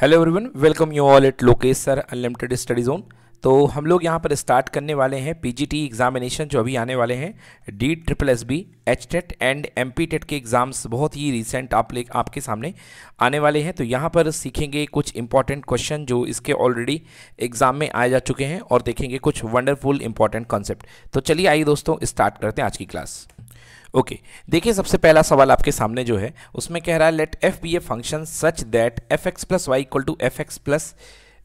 Hello everyone welcome you all at Lokesh sir unlimited study zone तो हम लोग यहाँ पर स्टार्ट करने वाले हैं पीजीटी एग्जामिनेशन जो अभी आने वाले हैं D triple S B H TET and M P TET के एग्ज़ाम्स बहुत ही रिसेंट आप ले आपके सामने आने वाले हैं तो यहाँ पर सीखेंगे कुछ इंपॉर्टेंट क्वेश्चन जो इसके ऑलरेडी एग्ज़ाम में आए जा चुके हैं और देखेंगे कुछ वंडरफुल इंपॉर्टेंट कॉन्सेप्ट तो चलिए आइए दोस्तों स्टार्ट करते हैं आज की क्लास ओके देखिए सबसे पहला सवाल आपके सामने जो है उसमें कह रहा है let F B A function such that F X plus Y equal to F X plus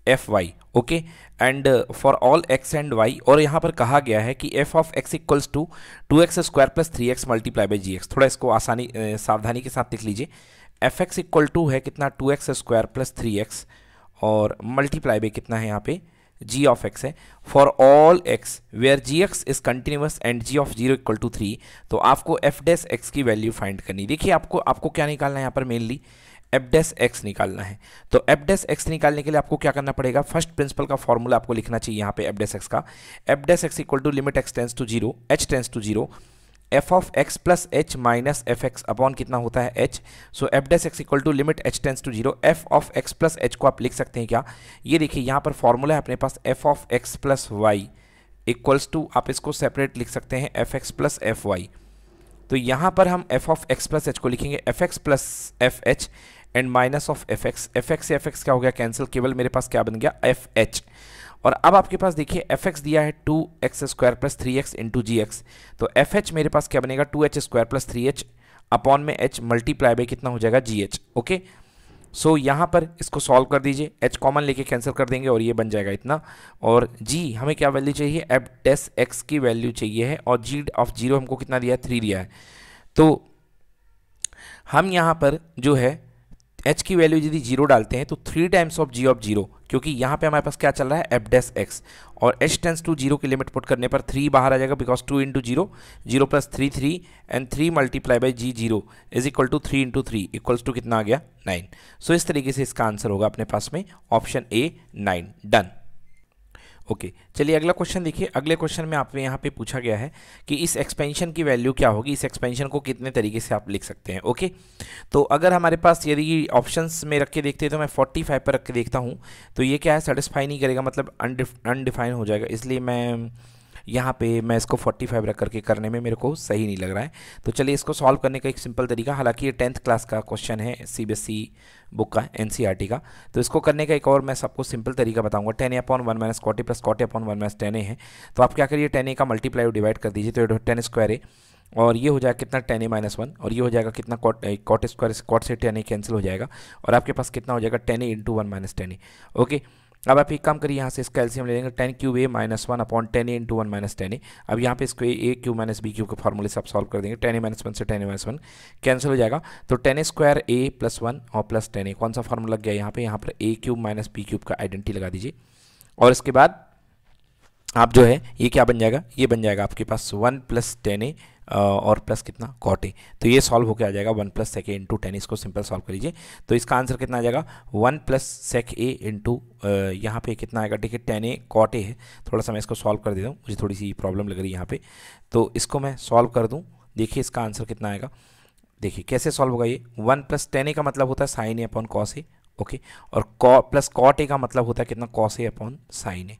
F Y okay and for all X and Y और यहाँ पर कहा गया है कि F of x equals to two X square plus three X multiply by G X थोड़ा इसको आसानी सावधानी के साथ लिख लीजिए एफ एक्स इक्वल टू है कितना two X square plus three X और मल्टीप्लाई बाई कितना है यहाँ पे g ऑफ x है for all x where G X is continuous and g of zero equal to three तो आपको f डेस x की वैल्यू फाइंड करनी देखिए आपको आपको क्या निकालना है यहाँ पर मेनली एफ डेस एक्स निकालना है तो एफ डेस एक्स निकालने के लिए आपको क्या करना पड़ेगा फर्स्ट प्रिंसिपल का फॉर्मूला आपको लिखना चाहिए यहाँ पे एफ डेस एक्स का F dash X equal to limit x tends to zero H tends to zero F of x plus H minus F X upon कितना होता है H so F dash X equal to limit H tends to zero F of x plus H को आप लिख सकते हैं क्या ये देखिए यहाँ पर फॉर्मूला है अपने पास F of x plus Y equals to आप इसको सेपरेट लिख सकते हैं F X plus F Y तो यहाँ पर हम F of x plus H को लिखेंगे F X plus F H and minus of F X F X F X क्या हो गया कैंसिल केवल मेरे पास क्या बन गया एफ एच और अब आपके पास देखिए एफ एक्स दिया है two X square plus three X into G X तो एफ एच मेरे पास क्या बनेगा two H square plus three H upon में एच मल्टीप्लाई बाई कितना हो जाएगा जी एच ओके सो यहाँ पर इसको सॉल्व कर दीजिए एच कॉमन लेके कैंसिल कर देंगे और ये बन जाएगा इतना और जी हमें क्या वैल्यू चाहिए एफ डेस एक्स की वैल्यू चाहिए है और जी ऑफ जीरो हमको कितना दिया है थ्री दिया है तो हम यहाँ पर जो है एच की वैल्यू यदि जीरो डालते हैं तो three times of G of zero क्योंकि यहाँ पे हमारे पास क्या चल रहा है एफ डेस एक्स और एच टेंस टू जीरो की लिमिट पुट करने पर थ्री बाहर आ जाएगा because two into zero zero plus three three and three multiply by G zero is equal to three into three equals to कितना आ गया नाइन सो so, इस तरीके से इसका आंसर होगा अपने पास में option A nine done okay चलिए अगला क्वेश्चन देखिए अगले क्वेश्चन में आपने यहाँ पे पूछा गया है कि इस एक्सपेंशन की वैल्यू क्या होगी इस एक्सपेंशन को कितने तरीके से आप लिख सकते हैं ओके तो अगर हमारे पास यदि ऑप्शंस में रख के देखते हैं तो मैं 45 पर रख के देखता हूँ तो ये क्या है सेटिस्फाई नहीं करेगा मतलब अनडिफाइन हो जाएगा इसलिए मैं यहाँ पे मैं इसको 45 रख करके करने में मेरे को सही नहीं लग रहा है तो चलिए इसको सॉल्व करने का एक सिंपल तरीका हालांकि ये टेंथ क्लास का क्वेश्चन है ई बुक e का टी e का तो इसको करने का एक और मैं सबको सिंपल तरीका बताऊंगा tan A upon one minus cot plus cot upon one minus tan A है तो आप क्या करिए टेन ए का मल्टीप्लाई और डिवाइड कर दीजिए तो टेन स्क्वायर ए और ये हो जाएगा कितना टेन ए माइनस वन और ये हो जाएगा कितना कॉट कॉट स्क्वायर कॉट से टेन ए कैंसिल हो जाएगा और आपके पास कितना हो जाएगा tan A into one minus tan A okay अब आप एक काम करिए यहाँ से इसका एल्सियम ले लेंगे tan cube A minus one upon tan A into one minus tan A अब यहाँ पे इसको A cube minus B cube के फॉर्मूले से आप सॉल्व कर देंगे टेन ए माइनस वन से tan A minus one cancel हो जाएगा तो tan A square A plus one और प्लस टेन ए कौन सा फॉर्मूला लग गया यहाँ पे यहाँ पर A cube minus B cube का आइडेंटिटी लगा दीजिए और इसके बाद आप जो है ये क्या बन जाएगा ये बन जाएगा आपके पास वन प्लस टेन ए और प्लस कितना कॉट तो ये सॉल्व होकर आ जाएगा one plus sec A into tan इसको सिंपल सॉल्व कर लीजिए तो इसका आंसर कितना आ जाएगा one plus sec A into यहाँ पे कितना आएगा ठीक है टेन ए कॉट है थोड़ा सा मैं इसको सॉल्व कर देता हूँ मुझे थोड़ी सी प्रॉब्लम लग रही है यहाँ पर तो इसको मैं सॉल्व कर दूँ देखिए इसका आंसर कितना आएगा देखिए कैसे सॉल्व होगा ये वन प्लस टेन ए का मतलब होता है sine A upon cos A okay और कॉ प्लस कॉट ए का मतलब होता है कितना cos A upon sine A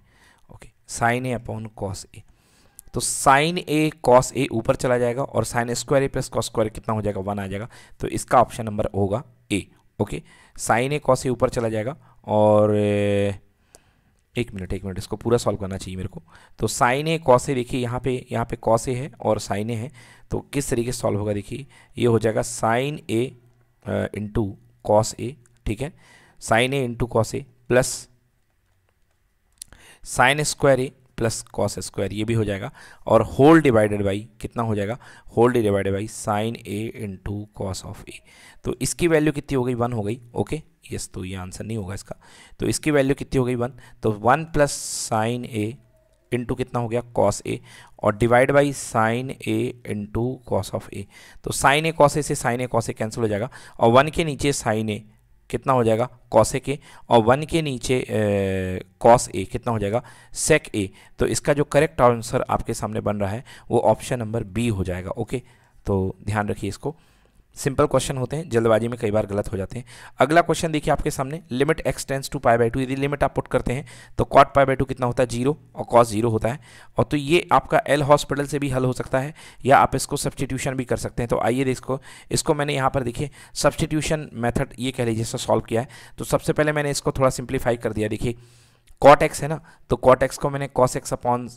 okay sine A upon cos A तो साइन ए कॉस ए ऊपर चला जाएगा और sine square A plus cos square कितना हो जाएगा वन आ जाएगा तो इसका ऑप्शन नंबर होगा A okay sine A cos A ऊपर चला जाएगा और एक मिनट एक मिनट इसको पूरा सॉल्व करना चाहिए मेरे को तो साइन ए कॉस ए देखिए यहाँ पे यहाँ पे कॉस ए है और साइन ए है तो किस तरीके से सॉल्व होगा देखिए ये हो जाएगा sine A into cos A ठीक है sine A into cos A plus sine square A plus cos square ये भी हो जाएगा और होल डिवाइडेड बाई कितना हो जाएगा whole divided by sine A into cos of A तो इसकी वैल्यू कितनी हो गई वन हो गई ओके यस तो ये आंसर नहीं होगा इसका तो इसकी वैल्यू कितनी हो गई वन तो one plus sine A into कितना हो गया कॉस ए और divide by sine A into cos of A तो साइन ए कॉस ए से sine A cos A cancel हो जाएगा और वन के नीचे साइन ए कितना हो जाएगा कॉस ए और वन के नीचे कॉस ए कितना हो जाएगा सेक ए तो इसका जो करेक्ट आंसर आपके सामने बन रहा है वो ऑप्शन नंबर बी हो जाएगा ओके तो ध्यान रखिए इसको सिंपल क्वेश्चन होते हैं जल्दबाजी में कई बार गलत हो जाते हैं अगला क्वेश्चन देखिए आपके सामने limit x tends to pi by two यदि लिमिट आप पुट करते हैं तो कॉट पाई बाई टू कितना होता है जीरो और कॉस जीरो होता है और तो ये आपका एल हॉस्पिटल से भी हल हो सकता है या आप इसको सब्सटीट्यूशन भी कर सकते हैं तो आइए इसको इसको मैंने यहाँ पर देखिए सब्सटीट्यूशन मैथड ये कह लीजिए इसको सॉल्व किया है तो सबसे पहले मैंने इसको थोड़ा सिंप्लीफाई कर दिया देखिए कॉट एक्स है ना तो कॉट एक्स को मैंने cos X upon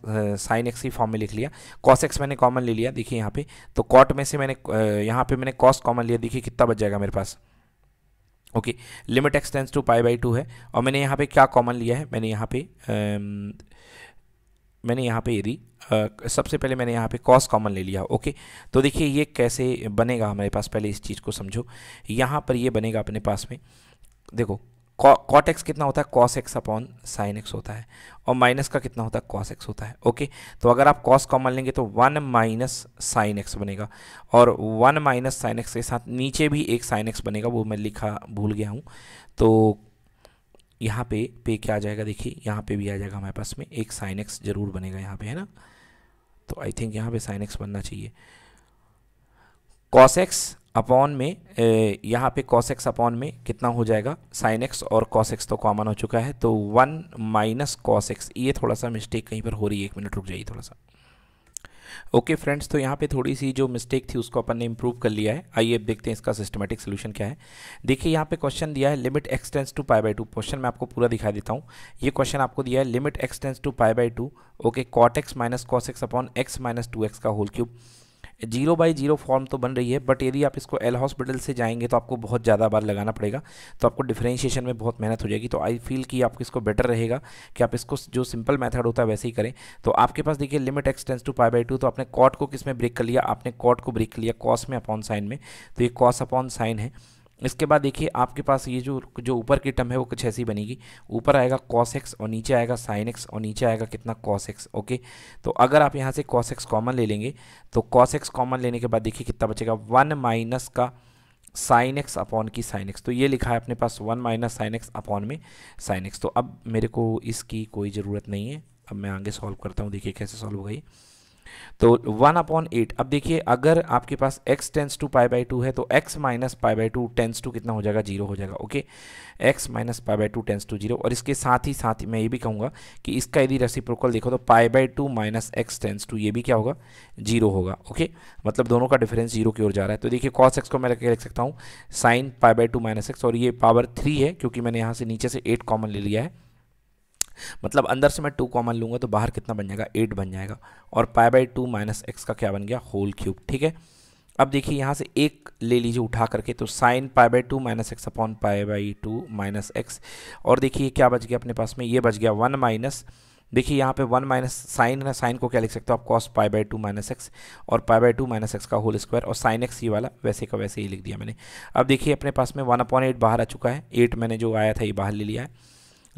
sine X ही फॉर्म में लिख लिया कॉस एक्स मैंने कॉमन ले लिया देखिए यहाँ पे तो कॉट में से मैंने uh, यहाँ पे मैंने कॉस कॉमन लिया देखिए कितना बच जाएगा मेरे पास okay limit x tends to pi by two है और मैंने यहाँ पे क्या कॉमन लिया है मैंने यहाँ पे आ, um, मैंने यहाँ पे यदि uh, सबसे पहले मैंने यहाँ पे कॉस कॉमन ले लिया ओके तो देखिए ये कैसे बनेगा हमारे पास पहले इस चीज़ को समझो यहाँ पर ये बनेगा अपने पास में देखो कॉट एक्स कितना होता है cos X upon sine X होता है और माइनस का कितना होता है कॉस एक्स होता है ओके तो अगर आप कॉस कॉमन लेंगे तो वन माइनस साइन एक्स बनेगा और वन माइनस साइन एक्स के साथ नीचे भी एक साइन एक्स बनेगा वो मैं लिखा भूल गया हूँ तो यहाँ पे पे क्या आ जाएगा देखिए यहाँ पे भी आ जाएगा हमारे पास में एक साइन एक्स जरूर बनेगा यहाँ पे है ना तो आई थिंक यहाँ पे साइन एक्स बनना चाहिए कॉस एक्स अपॉन में यहाँ पे कॉस एक्स अपॉन में कितना हो जाएगा साइन एक्स और कॉस एक्स तो कॉमन हो चुका है तो वन माइनस कॉस एक्स ये थोड़ा सा मिस्टेक कहीं पर हो रही है एक मिनट रुक जाइए थोड़ा सा ओके okay, फ्रेंड्स तो यहाँ पे थोड़ी सी जो मिस्टेक थी उसको अपन ने इम्प्रूव कर लिया है आइए अब देखते हैं इसका सिस्टमेटिक सोल्यूशन क्या है देखिए यहाँ पे क्वेश्चन दिया है limit X tends to pi by two question मैं आपको पूरा दिखा देता हूँ ये क्वेश्चन आपको दिया है limit X tends to pi by two okay cot X minus cos X upon X minus two x का whole cube zero by zero form तो बन रही है बट यदि आप इसको एल हॉस्पिटल से जाएंगे तो आपको बहुत ज़्यादा बार लगाना पड़ेगा तो आपको डिफ्रेंशिएशन में बहुत मेहनत हो जाएगी तो आई फील कि आपको इसको बेटर रहेगा कि आप इसको जो सिंपल मैथड होता है वैसे ही करें तो आपके पास देखिए limit X tends to pi by two तो आपने कॉट को किस में ब्रेक कर लिया आपने कॉट को ब्रेक कर लिया कॉस में अपॉन साइन में तो ये कॉस अपॉन साइन है इसके बाद देखिए आपके पास ये जो जो ऊपर की टर्म है वो कुछ ऐसी बनेगी ऊपर आएगा कॉस एक्स और नीचे आएगा साइन एक्स और नीचे आएगा कितना कॉस एक्स ओके तो अगर आप यहाँ से कॉस एक्स कॉमन ले लेंगे तो कॉस एक्स कॉमन लेने के बाद देखिए कितना बचेगा वन माइनस का साइन एक्स अपॉन की साइन एक्स तो ये लिखा है अपने पास one minus sine x upon में साइन एक्स तो अब मेरे को इसकी कोई ज़रूरत नहीं है अब मैं आगे सॉल्व करता हूँ देखिए कैसे सॉल्व हो गई तो वन अपॉन एट अब देखिए अगर आपके पास x tends to pi by two है तो x minus pi by two tends to कितना हो जाएगा जीरो हो जाएगा okay x minus pi by two tends to zero और इसके साथ ही साथ ही मैं ये भी कहूँगा कि इसका यदि रेसिप्रोकल देखो तो pi by two minus x tends to ये भी क्या होगा जीरो होगा ओके मतलब दोनों का डिफरेंस जीरो की ओर जा रहा है तो देखिए कॉस एक्स को मैं लिख सकता हूँ sine pi by two minus x और ये पावर थ्री है क्योंकि मैंने यहाँ से नीचे से एट कॉमन ले लिया है मतलब अंदर से मैं टू कॉमन लूँगा तो बाहर कितना बन जाएगा एट बन जाएगा और pi by two minus x का क्या बन गया होल क्यूब ठीक है अब देखिए यहाँ से एक ले लीजिए उठा करके तो sine pi by two minus x upon pi by two minus x और देखिए क्या बच गया अपने पास में ये बच गया वन माइनस देखिए यहाँ पे वन माइनस साइन है साइन को क्या लिख सकते हो आप cos pi by two minus x और pi by two minus x का होल स्क्वायर और साइन एक्स ये वाला वैसे का वैसे ही लिख दिया मैंने अब देखिए अपने पास में वन अपॉन एट बाहर आ चुका है एट मैंने जो आया था ये बाहर ले लिया है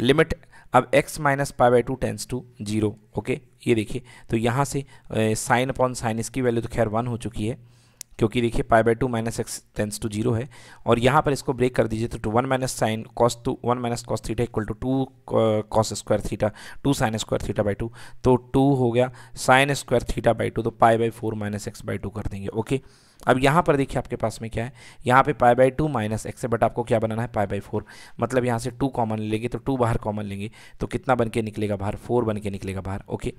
लिमिट अब x minus pi by two tends to zero okay ये देखिए तो यहाँ से साइन अपॉन साइन इसकी वैल्यू तो खैर वन हो चुकी है क्योंकि देखिए pi by two minus x tends to zero है और यहाँ पर इसको ब्रेक कर दीजिए तो two one minus sine cos two one minus cos theta equal to two cos square theta two sine square theta by two तो to हो गया sine square theta by two तो pi by four minus x by two कर देंगे okay अब यहाँ पर देखिए आपके पास में क्या है यहाँ पे pi by two minus x है बट आपको क्या बनाना है पाई बाई फोर मतलब यहाँ से टू कॉमन लेंगे तो टू बाहर कॉमन लेंगे तो कितना बन के निकलेगा बाहर फोर बन के निकलेगा बाहर ओके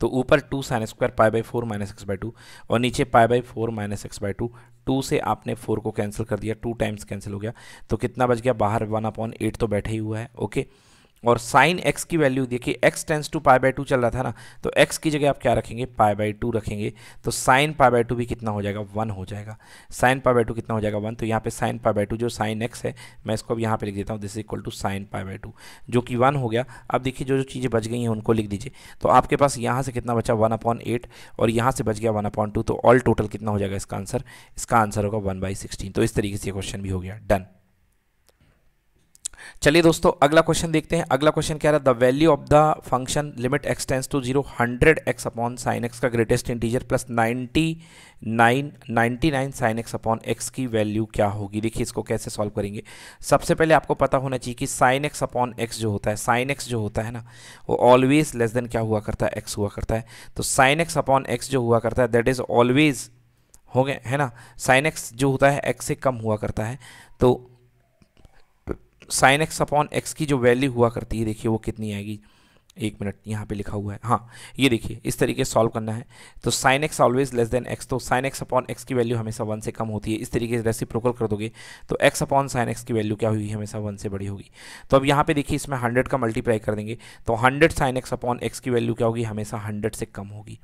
तो ऊपर two sine square pi by four minus x by two और नीचे pi by four minus x by two two से आपने फोर को कैंसिल कर दिया टू टाइम्स कैंसिल हो गया तो कितना बच गया बाहर वन अपॉन एट तो बैठे ही हुआ है ओके okay? और साइन एक्स की वैल्यू देखिए x tends to pi by two चल रहा था ना तो एक्स की जगह आप क्या रखेंगे पाई बाई टू रखेंगे तो साइन पाई बाई टू भी कितना हो जाएगा वन हो जाएगा साइन पाई बाई टू कितना हो जाएगा वन तो यहाँ पे साइन पाई बाई टू जो साइन एक्स है मैं इसको अब यहाँ पे लिख देता हूँ this is equal to sine pi by two जो कि वन हो गया अब देखिए जो जो चीज़ें बच गई हैं उनको लिख दीजिए तो आपके पास यहाँ से कितना बचा वन अपॉन एट और यहाँ से बच गया वन अपॉन टू तो ऑल टोटल कितना हो जाएगा इसका आंसर इसका आंसर होगा वन बाई सिक्सटीन तो इस तरीके से क्वेश्चन भी हो गया डन चलिए दोस्तों अगला क्वेश्चन देखते हैं अगला क्वेश्चन क्या रहा है the value of the function limit x tends to zero hundred x upon sine x का greatest integer plus ninety nine ninety nine sine x upon x की वैल्यू क्या होगी देखिए इसको कैसे सॉल्व करेंगे सबसे पहले आपको पता होना चाहिए कि साइन एक्स अपॉन एक्स जो होता है साइन एक्स जो होता है ना वो ऑलवेज लेस देन क्या हुआ करता है एक्स हुआ करता है तो साइन एक्स अपॉन एक्स जो हुआ करता है दैट इज़ ऑलवेज हो गए है ना साइन एक्स जो होता है एक्स से कम हुआ करता है तो साइन एक्स अपॉन एक्स की जो वैल्यू हुआ करती है देखिए वो कितनी आएगी एक मिनट यहाँ पे लिखा हुआ है हाँ ये देखिए इस तरीके से सॉल्व करना है तो sine x always less than x तो साइन एक्स अपॉन एक्स की वैल्यू हमेशा वन से कम होती है इस तरीके से प्रोकल कर दोगे तो एक्स अपॉन साइन एक्स की वैल्यू क्या होगी हमेशा वन से बड़ी होगी तो अब यहाँ पे देखिए इसमें हंड्रेड का मल्टीप्लाई कर देंगे तो hundred sine x upon x की वैल्यू क्या होगी हमेशा हंड्रेड से कम होगी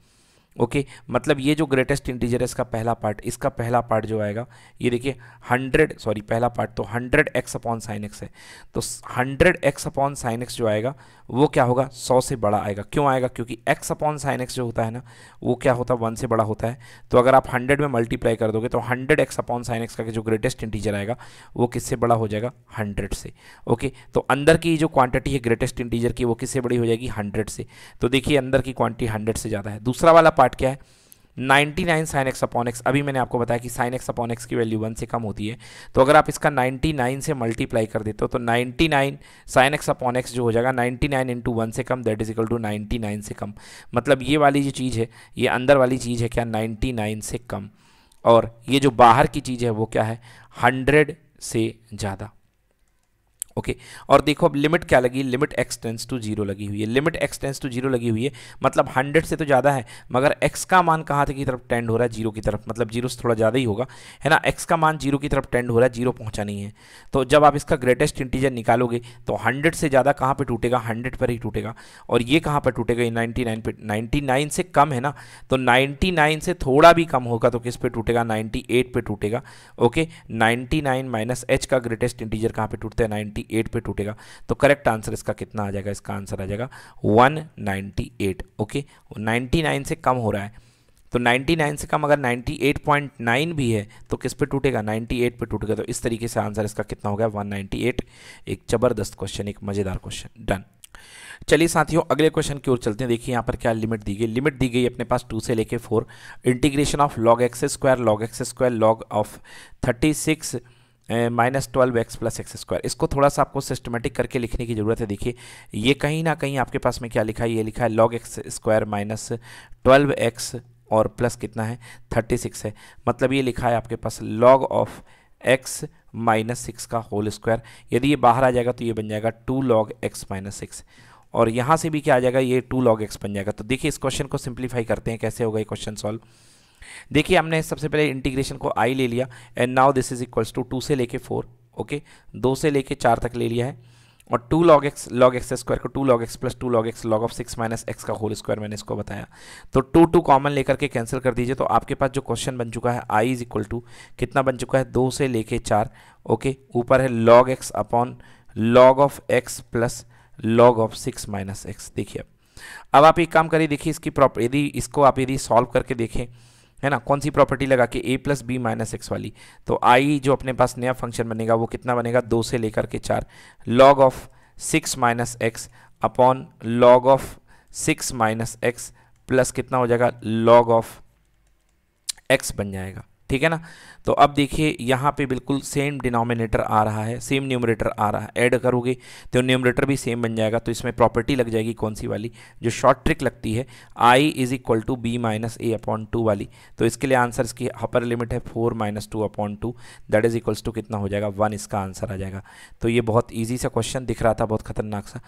ओके okay, मतलब ये जो ग्रेटेस्ट इंटीजर है इसका पहला पार्ट इसका पहला पार्ट जो आएगा ये देखिए हंड्रेड सॉरी पहला पार्ट तो hundred x upon sine x है तो hundred x upon sine x जो आएगा वो क्या होगा सौ से बड़ा आएगा क्यों आएगा क्योंकि एक्स अपॉन साइन एक्स जो होता है ना वो क्या होता है वन से बड़ा होता है तो अगर आप हंड्रेड में मल्टीप्लाई कर दोगे तो hundred x upon sine x का जो ग्रेटेस्ट इंटीजर आएगा वो किससे बड़ा हो जाएगा हंड्रेड से ओके okay, तो अंदर की जो क्वांटिटी है ग्रेटेस्ट इंटीजर की वो किससे बड़ी हो जाएगी हंड्रेड से तो देखिए अंदर की क्वांटिटी हंड्रेड से ज़्यादा है दूसरा वाला पार्ट क्या है 99 nine sine x upon x अभी मैंने आपको बताया कि साइन एक्स अपॉन एक्स की वैल्यू वन से कम होती है तो अगर आप इसका 99 से मल्टीप्लाई कर देते हो तो 99 nine sine x upon x जो हो जाएगा 99 नाइन इंटू वन से कम दैट इज इक्वल टू 99 से कम मतलब ये वाली जो चीज़ है ये अंदर वाली चीज़ है क्या 99 से कम और ये जो बाहर की चीज़ है वो क्या है हंड्रेड से ज़्यादा ओके okay. और देखो अब लिमिट क्या लगी limit x tends to zero लगी हुई है limit x tends to zero लगी हुई है मतलब हंड्रेड से तो ज़्यादा है मगर एक्स का मान कहाँ की तरफ टेंड हो रहा है जीरो की तरफ मतलब जीरो से थोड़ा ज़्यादा ही होगा है ना एक्स का मान जीरो की तरफ टेंड हो रहा है जीरो पहुँचा नहीं है तो जब आप इसका ग्रेटेस्ट इंटीजर निकालोगे तो हंड्रेड से ज़्यादा कहाँ पर टूटेगा हंड्रेड पर ही टूटेगा और ये कहाँ पर टूटेगा ये नाइन्टी नाइन पर नाइन्टी नाइन से कम है ना तो नाइन्टी नाइन से थोड़ा भी कम होगा तो किस पर टूटेगा नाइन्टी एट टूटेगा okay ninety nine minus h का ग्रेटेस्ट इंटीजर कहाँ पर टूटता है नाइन्टी थर्टी एट पे टूटेगा तो करेक्ट आंसर इसका कितना आ जाएगा इसका आंसर आ जाएगा one ninety eight okay ninety nine से कम हो रहा है तो 99 से कम अगर 98.9 भी है तो किस पे टूटेगा 98 पे टूटेगा तो इस तरीके से आंसर इसका कितना हो गया 198 एक ज़बरदस्त क्वेश्चन एक मज़ेदार क्वेश्चन डन चलिए साथियों अगले क्वेश्चन की ओर चलते हैं देखिए यहाँ पर क्या लिमिट दी गई लिमिट दी गई अपने पास टू से लेके four integration of log x square log x square log of thirty six minus twelve x plus x square इसको थोड़ा सा आपको सिस्टमेटिक करके लिखने की ज़रूरत है देखिए ये कहीं ना कहीं आपके पास में क्या लिखा है ये लिखा है log x square minus twelve x और प्लस कितना है थर्टी सिक्स है मतलब ये लिखा है आपके पास log of x minus six का होल स्क्वायर यदि ये बाहर आ जाएगा तो ये बन जाएगा two log x minus six और यहाँ से भी क्या आ जाएगा ये टू लॉग एक्स बन जाएगा तो देखिए इस क्वेश्चन को सिंप्लीफाई करते हैं कैसे होगा ये क्वेश्चन सॉल्व देखिए हमने सबसे पहले इंटीग्रेशन को आई ले लिया and now this is equals to two से लेके फोर ओके दो से लेके चार तक ले लिया है और two log x log x square को two log x plus two log x log of six minus x का होल स्क्वायर मैंने इसको बताया तो टू टू कॉमन लेकर के कैंसिल कर दीजिए तो आपके पास जो क्वेश्चन बन चुका है आई इज इक्वल टू कितना बन चुका है दो से लेके चार ओके ऊपर है log x upon log of x plus log of six minus x देखिए अब आप एक काम करिए देखिए इसकी प्रॉपर यदि इसको आप यदि सॉल्व करके देखें है ना कौन सी प्रॉपर्टी लगा के A plus B minus x वाली तो आई जो अपने पास नया फंक्शन बनेगा वो कितना बनेगा दो से लेकर के चार log of six minus x upon log of six minus x plus कितना हो जाएगा लॉग ऑफ एक्स बन जाएगा ठीक है ना तो अब देखिए यहाँ पे बिल्कुल सेम डिनोमिनेटर आ रहा है सेम न्यूमरेटर आ रहा है ऐड करोगे तो न्यूमरेटर भी सेम बन जाएगा तो इसमें प्रॉपर्टी लग जाएगी कौन सी वाली जो शॉर्ट ट्रिक लगती है I is equal to B minus A upon two वाली तो इसके लिए आंसर इसकी अपर लिमिट है four minus two upon two that is equals to कितना हो जाएगा वन इसका आंसर आ जाएगा तो ये बहुत ईजी सा क्वेश्चन दिख रहा था बहुत खतरनाक सा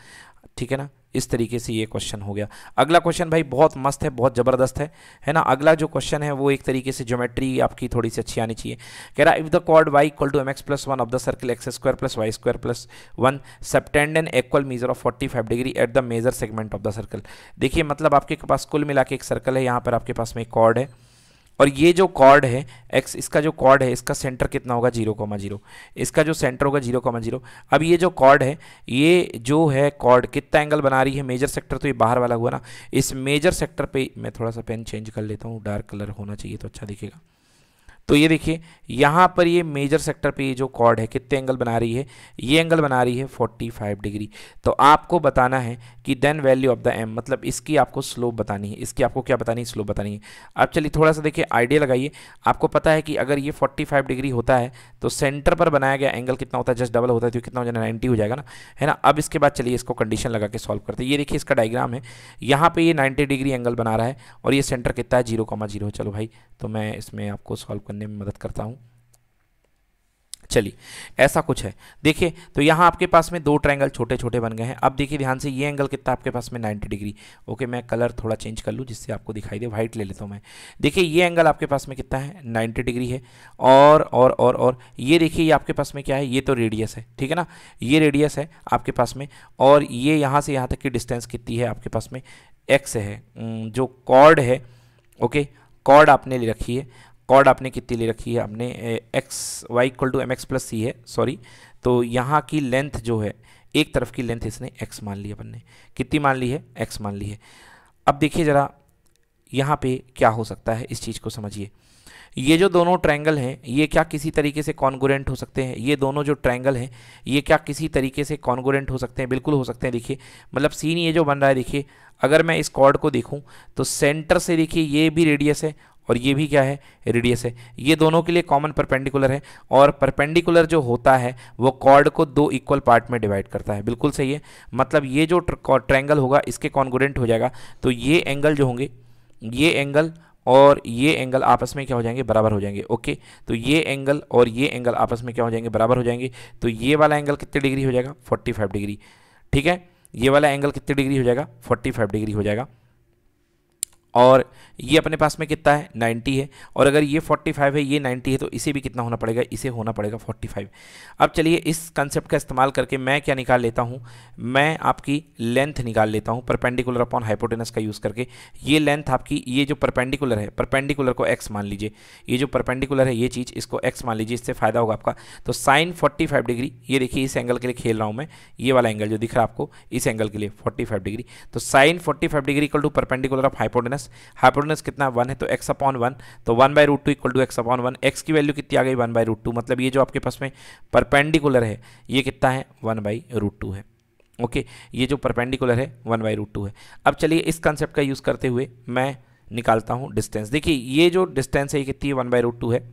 ठीक है ना इस तरीके से ये क्वेश्चन हो गया अगला क्वेश्चन भाई बहुत मस्त है बहुत ज़बरदस्त है है ना अगला जो क्वेश्चन है वो एक तरीके से ज्योमेट्री आपकी थोड़ी सी अच्छी आनी चाहिए कह रहा है if the chord y equal to m x plus one of the circle x square plus y square plus one and equal measure of forty five degree at the major segment of the circle देखिए मतलब आपके पास कुल मिला के एक circle है यहाँ पर आपके पास में एक कॉर्ड है और ये जो कॉर्ड है एक्स इसका जो कॉर्ड है इसका सेंटर कितना होगा जीरो कॉमा जीरो इसका जो सेंटर होगा जीरो कॉमा जीरो अब ये जो कॉर्ड है ये जो है कॉर्ड कितना एंगल बना रही है मेजर सेक्टर तो ये बाहर वाला हुआ ना इस मेजर सेक्टर पे मैं थोड़ा सा पेन चेंज कर लेता हूँ डार्क कलर होना चाहिए तो अच्छा दिखेगा तो ये देखिए यहाँ पर ये मेजर सेक्टर पे ये जो कॉर्ड है कितने एंगल बना रही है ये एंगल बना रही है 45 डिग्री तो आपको बताना है कि then value of the m मतलब इसकी आपको स्लोप बतानी है इसकी आपको क्या बतानी है स्लोप बतानी है अब चलिए थोड़ा सा देखिए आइडिया लगाइए आपको पता है कि अगर ये 45 डिग्री होता है तो सेंटर पर बनाया गया एंगल कितना होता है जस्ट डबल होता है तो कितना हो जाए नाइन्टी हो जाएगा ना है ना अब इसके बाद चलिए इसको कंडीशन लगा के सॉल्व करते हैं ये देखिए इसका डायग्राम है यहाँ पर ये नाइन्टी डिग्री एंगल बना रहा है और ये सेंटर कितना है जीरो जीरो चलो भाई तो मैं इसमें आपको सॉल्व करने में मदद करता हूँ चलिए ऐसा कुछ है देखिए तो यहाँ आपके पास में दो ट्रायंगल छोटे छोटे बन गए हैं अब देखिए ध्यान से ये एंगल कितना आपके पास में 90 डिग्री ओके मैं कलर थोड़ा चेंज कर लूँ जिससे आपको दिखाई दे वाइट ले लेता हूँ मैं देखिए ये एंगल आपके पास में कितना है 90 डिग्री है और और और और ये देखिए ये आपके पास में क्या है ये तो रेडियस है ठीक है ना ये रेडियस है आपके पास में और ये यहाँ से यहाँ तक की डिस्टेंस कितनी है आपके पास में एक्स है जो कॉर्ड है ओके okay, कॉर्ड आपने ले रखी है कॉर्ड आपने कितनी ले रखी है आपने x y equal to m x plus सी है सॉरी तो यहाँ की लेंथ जो है एक तरफ की लेंथ इसने एक्स मान ली अपन ने कितनी मान ली है एक्स मान ली है अब देखिए ज़रा यहाँ पे क्या हो सकता है इस चीज़ को समझिए ये जो दोनों ट्रायंगल हैं ये क्या किसी तरीके से कॉन्गोरेंट हो सकते हैं ये दोनों जो ट्रायंगल हैं ये क्या किसी तरीके से कॉन्गोरेंट हो सकते हैं बिल्कुल हो सकते हैं देखिए मतलब सीन ये जो बन रहा है देखिए अगर मैं इस कॉर्ड को देखूँ तो सेंटर से देखिए ये भी रेडियस है और ये भी क्या है रेडियस है ये दोनों के लिए कॉमन परपेंडिकुलर है और परपेंडिकुलर जो होता है वो कॉर्ड को दो इक्वल पार्ट में डिवाइड करता है बिल्कुल सही है मतलब ये जो ट्रायंगल होगा इसके कॉन्गोरेंट हो जाएगा तो ये एंगल जो होंगे ये एंगल और ये एंगल आपस में क्या हो जाएंगे बराबर हो जाएंगे ओके तो ये एंगल और ये एंगल आपस में क्या हो जाएंगे बराबर हो जाएंगे तो ये वाला एंगल कितने डिग्री हो जाएगा 45 डिग्री ठीक है ये वाला एंगल कितने डिग्री हो जाएगा 45 डिग्री हो जाएगा और ये अपने पास में कितना है 90 है और अगर ये 45 है ये 90 है तो इसे भी कितना होना पड़ेगा इसे होना पड़ेगा 45 अब चलिए इस कंसेप्ट का इस्तेमाल करके मैं क्या निकाल लेता हूँ मैं आपकी लेंथ निकाल लेता हूँ परपेंडिकुलर अपॉन हाइपोटेनस का यूज़ करके ये लेंथ आपकी ये जो परपेंडिकुलर है परपेंडिकुलर को एक्स मान लीजिए ये जो परपेंडिकुलर है ये चीज़ इसको एक्स मान लीजिए इससे फ़ायदा होगा आपका तो साइन फोर्टी डिग्री ये देखिए इस एंगल के लिए खेल रहा हूँ मैं ये वाला एंगल जो दिख रहा है आपको इस एंगल के लिए फोर्टी डिग्री तो sine forty degree equal to perpendicular of hypotenuse hypotenuse कितना वन है तो एक्स अपॉन वन तो one by root two equal to x upon one x की वैल्यू कितनी आ गई वन बाय रूट टू मतलब ये जो आपके पास में परपेंडिकुलर है ये कितना है वन बाई रूट टू है ओके ये जो परपेंडिकुलर है वन बाई रूट टू है अब चलिए इस कंसेप्ट का यूज़ करते हुए मैं निकालता हूँ डिस्टेंस देखिए ये जो डिस्टेंस है ये कितनी है वन बाय रूट टू है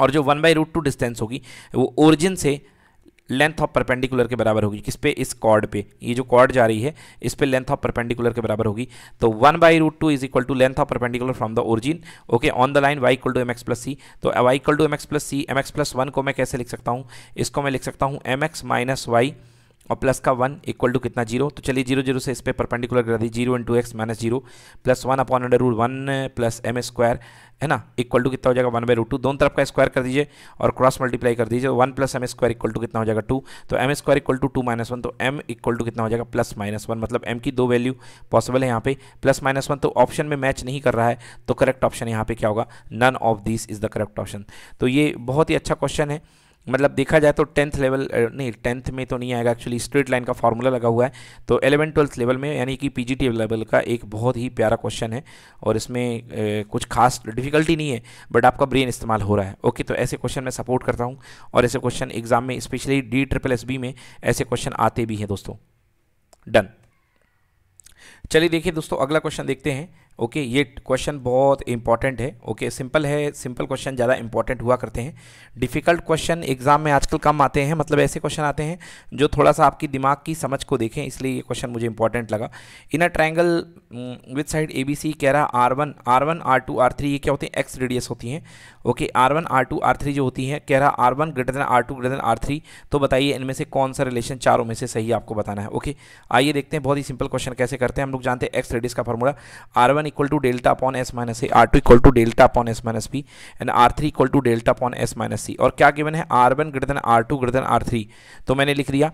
और जो one by root two distance होगी वो ओरिजिन से लेंथ ऑफ परपेंडिकुलर के बराबर होगी किस पे इस कॉर्ड पे ये जो कॉर्ड जा रही है इस पे लेंथ ऑफ परपेंडिकुलर के बराबर होगी तो one by root two is equal to length of perpendicular from the origin okay on the line y equal to m x plus c तो y equal to m x plus c m x plus one को मैं कैसे लिख सकता हूँ इसको मैं लिख सकता हूँ एम एक्स माइनस वाई और प्लस का वन इक्वल टू कितना जीरो तो चलिए जीरो जीरो से इस पर परपेंडिकुलर कर दी zero into x minus zero plus one upon under root one plus m square है ना इक्वल टू कितना हो जाएगा वन बाई रूट टू दोनों तरफ का स्क्वायर कर दीजिए और क्रॉस मल्टीप्लाई कर दीजिए one plus m square equal to कितना हो जाएगा टू तो m square equal to two minus one तो एम इक्वल टू कितना हो जाएगा प्लस माइनस वन मतलब एम की दो वैल्यू पॉसिबल है यहाँ पे प्लस माइनस वन तो ऑप्शन में मैच नहीं कर रहा है तो करेक्ट ऑप्शन यहाँ पे क्या होगा none of this is the correct option तो ये बहुत ही अच्छा क्वेश्चन है मतलब देखा जाए तो टेंथ लेवल नहीं टेंथ में तो नहीं आएगा एक्चुअली स्ट्रेट लाइन का फॉर्मूला लगा हुआ है तो एलेवन ट्वेल्थ लेवल में यानी कि पीजीटी लेवल का एक बहुत ही प्यारा क्वेश्चन है और इसमें कुछ खास डिफिकल्टी नहीं है बट आपका ब्रेन इस्तेमाल हो रहा है ओके तो ऐसे क्वेश्चन मैं सपोर्ट करता हूँ और ऐसे क्वेश्चन एग्जाम में specially D triple S B में ऐसे क्वेश्चन आते भी हैं दोस्तों डन चलिए देखिए दोस्तों अगला क्वेश्चन देखते हैं ओके ये क्वेश्चन बहुत इंपॉर्टेंट है ओके सिंपल है सिंपल क्वेश्चन ज़्यादा इंपॉर्टेंट हुआ करते हैं डिफ़िकल्ट क्वेश्चन एग्जाम में आजकल कम आते हैं मतलब ऐसे क्वेश्चन आते हैं जो थोड़ा सा आपकी दिमाग की समझ को देखें इसलिए ये क्वेश्चन मुझे इंपॉर्टेंट लगा in a triangle with side A B C कह रहा R one R one R two R three ये क्या होती है एक्स रेडियस होती हैं okay R one R two R three जो होती हैं कह रहा R one greater than R two greater than R three तो बताइए इनमें से कौन सा रिलेशन चारों में से सही आपको बताना है ओके आइए देखते हैं बहुत ही सिंपल क्वेश्चन कैसे करते हैं हम लोग जानते हैं एक्स रेडियस का formula R one equal to delta upon s minus a r2 equal to delta upon s minus b and r3 equal to delta upon s minus c और क्या गिवन है r1 greater than r2 greater than r3 तो मैंने लिख दिया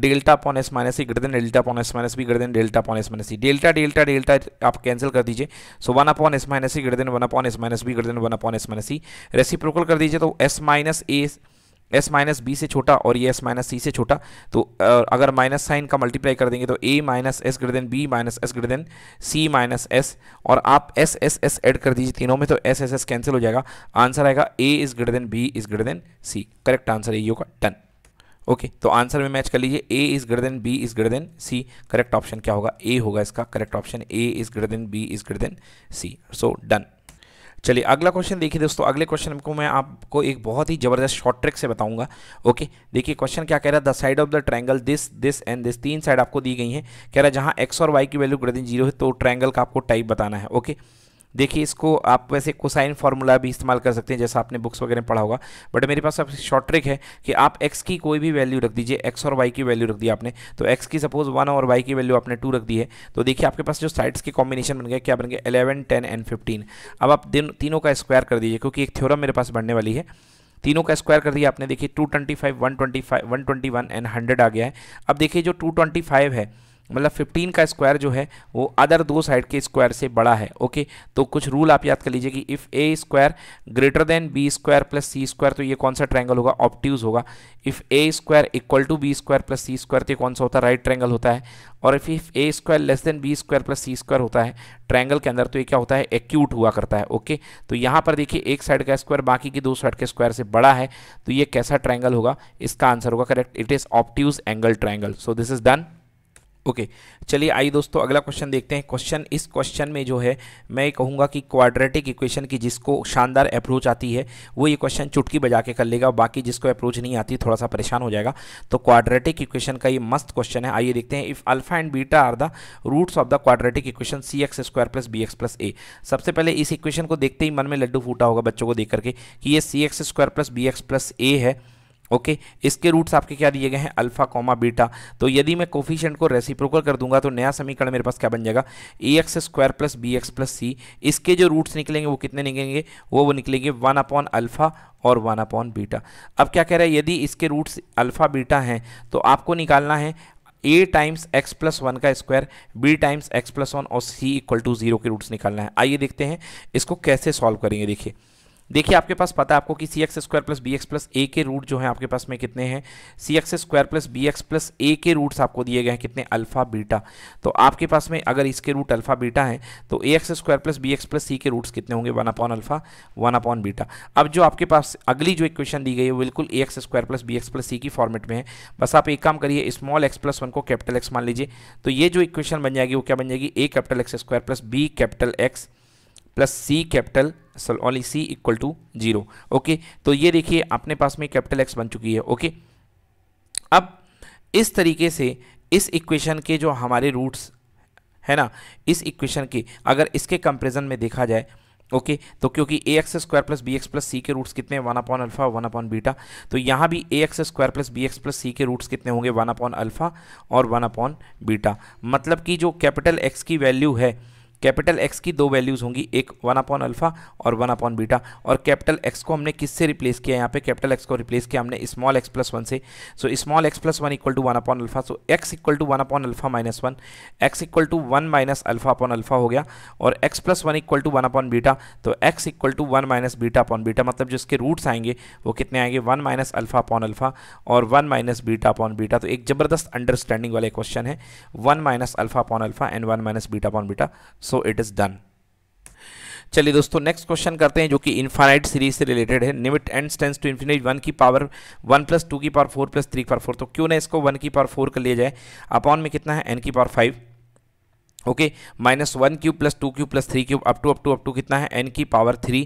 delta upon S minus C greater than delta upon S minus B greater than delta upon S minus C delta delta delta आप cancel कर दीजिए so one upon S minus C greater than one upon S minus B greater than one upon S minus C reciprocal कर दीजिए तो S minus A S minus B से छोटा और ये एस माइनस सी से छोटा तो अगर माइनस साइन का मल्टीप्लाई कर देंगे तो A minus S greater than B minus S greater than C minus S और आप एस एस एस एड कर दीजिए तीनों में तो एस एस एस कैंसिल हो जाएगा आंसर आएगा A is greater than B is greater than C correct answer है होगा डन टन ओके तो आंसर में मैच कर लीजिए A is greater than B is greater than C correct option क्या होगा ए होगा इसका correct option A is greater than B is greater than C so done चलिए अगला क्वेश्चन देखिए दोस्तों अगले क्वेश्चन को मैं आपको एक बहुत ही ज़बरदस्त शॉर्ट ट्रिक से बताऊंगा ओके देखिए क्वेश्चन क्या कह रहा है the side of the triangle this this and this तीन साइड आपको दी गई हैं कह रहा है जहाँ एक्स और वाई की वैल्यू ग्रेडिंग जीरो है तो ट्रायंगल का आपको टाइप बताना है ओके देखिए इसको आप वैसे कोसाइन फार्मूला भी इस्तेमाल कर सकते हैं जैसा आपने बुक्स वगैरह पढ़ा होगा बट मेरे पास अब शॉर्ट ट्रिक है कि आप एक्स की कोई भी वैल्यू रख दीजिए एक्स और वाई की वैल्यू रख दी आपने तो एक्स की सपोज वन और वाई की वैल्यू आपने टू रख दी है तो देखिए आपके पास जो साइड्स के कॉम्बिनेशन बन गए क्या बन गए एलेवन टेन एंड फिफ्टीन अब आप तीनों का स्क्वायर कर दीजिए क्योंकि एक थ्योरम मेरे पास बनने वाली है तीनों का स्क्वायर कर दिया आपने देखिए two twenty five one twenty five one twenty one and hundred आ गया है अब देखिए जो टू ट्वेंटी फाइव है मतलब 15 का स्क्वायर जो है वो अदर दो साइड के स्क्वायर से बड़ा है ओके तो कुछ रूल आप याद कर लीजिए कि if A square greater than B square plus C square तो ये कौन सा ट्रायंगल होगा ऑप्ट्यूज होगा if A square equal to B square plus C square तो कौन सा होता है राइट ट्रैंगल होता है और if if A square less than B square plus C square होता है ट्रैंगल के अंदर तो ये क्या होता है एक्यूट हुआ करता है ओके तो यहाँ पर देखिए एक साइड का स्क्वायर बाकी की दो साइड के स्क्वायर से बड़ा है तो ये कैसा ट्रैंगल होगा इसका आंसर होगा correct it is obtuse angle triangle so this is done okay चलिए आइए दोस्तों अगला क्वेश्चन देखते हैं क्वेश्चन इस क्वेश्चन में जो है मैं कहूँगा कि क्वाड्रेटिक इक्वेशन की जिसको शानदार अप्रोच आती है वो ये क्वेश्चन चुटकी बजा के कर लेगा बाकी जिसको अप्रोच नहीं आती थोड़ा सा परेशान हो जाएगा तो क्वाड्रेटिक इक्वेशन का ये मस्त क्वेश्चन है आइए देखते हैं if alpha and beta are the roots of the quadratic equation C X square plus B X plus A सबसे पहले इस इक्वेशन को देखते ही मन में लड्डू फूटा होगा बच्चों को देख करके कि ये C X square plus B X plus A है ओके इसके रूट्स आपके क्या दिए गए हैं अल्फा कॉमा बीटा तो यदि मैं कोफिशियंट को रेसिप्रोकल कर दूंगा तो नया समीकरण मेरे पास क्या बन जाएगा A X square plus B X plus C इसके जो रूट्स निकलेंगे वो कितने निकलेंगे वो वो निकलेंगे वन अपॉन अल्फा और वन अपॉन बीटा अब क्या कह रहा है यदि इसके रूट्स अल्फा बीटा हैं तो आपको निकालना है A times X plus one का square B times X plus one और सी इक्वल टू जीरो के रूट्स निकालना है आइए देखते हैं इसको कैसे सॉल्व करेंगे देखिए देखिए आपके पास पता है आपको कि C X square plus B X plus A के रूट जो है आपके पास में कितने हैं C X square plus B X plus A के रूट्स आपको दिए गए हैं कितने अल्फा बीटा तो आपके पास में अगर इसके रूट अल्फा बीटा है तो A X square plus B X plus C के रूट्स कितने होंगे one upon alpha one upon beta अब जो आपके पास अगली जो इक्वेशन दी गई है बिल्कुल A X square plus B X plus C की फॉर्मेट में है बस आप एक काम करिए स्मॉल एक्स प्लस वन को कैपिटल एक्स मान लीजिए तो ये जो इक्वेशन बन जाएगी वो क्या बन जाएगी A capital X square plus B capital X plus C capital sorry only C equal to zero okay तो ये देखिए अपने पास में कैपिटल एक्स बन चुकी है ओके अब इस तरीके से इस इक्वेशन के जो हमारे रूट्स है ना इस इक्वेशन के अगर इसके कंपेरिजन में देखा जाए ओके okay, तो क्योंकि A X square plus B X plus C के रूट्स कितने one upon alpha one upon beta तो यहाँ भी A X square plus B X plus C के रूट्स कितने होंगे वन अपॉन अल्फा और वन अपॉन बीटा मतलब कि जो कैपिटल एक्स की वैल्यू है कैपिटल एक्स की दो वैल्यूज़ होंगी एक वन अपॉन अल्फा और वन अपॉन बीटा और कैपिटल एक्स को हमने किससे रिप्लेस किया यहाँ पे कैपिटल एक्स को रिप्लेस किया हमने स्मॉल एक्स प्लस वन से so small X plus one equal to one upon alpha so X equal to one upon alpha minus one X equal to one minus alpha upon alpha हो गया और X plus one equal to one upon beta तो X equal to one minus beta upon beta मतलब जो इसके roots आएंगे वो कितने आएंगे one minus alpha upon alpha और one minus beta upon beta तो एक ज़बरदस्त अंडरस्टैंडिंग वाले क्वेश्चन है one minus alpha upon alpha and one minus beta upon beta so it is done चलिए दोस्तों नेक्स्ट क्वेश्चन करते हैं जो कि इन्फाइनाइट सीरीज से रिलेटेड है limit N tends to infinity one की पावर वन प्लस टू की पावर फोर प्लस थ्री की पावर फोर तो क्यों ना इसको वन की पावर फोर कर लिया जाए अपॉन में कितना है एन की power five okay minus one cube plus two cube plus three cube up to up to up to कितना है एन की पावर थ्री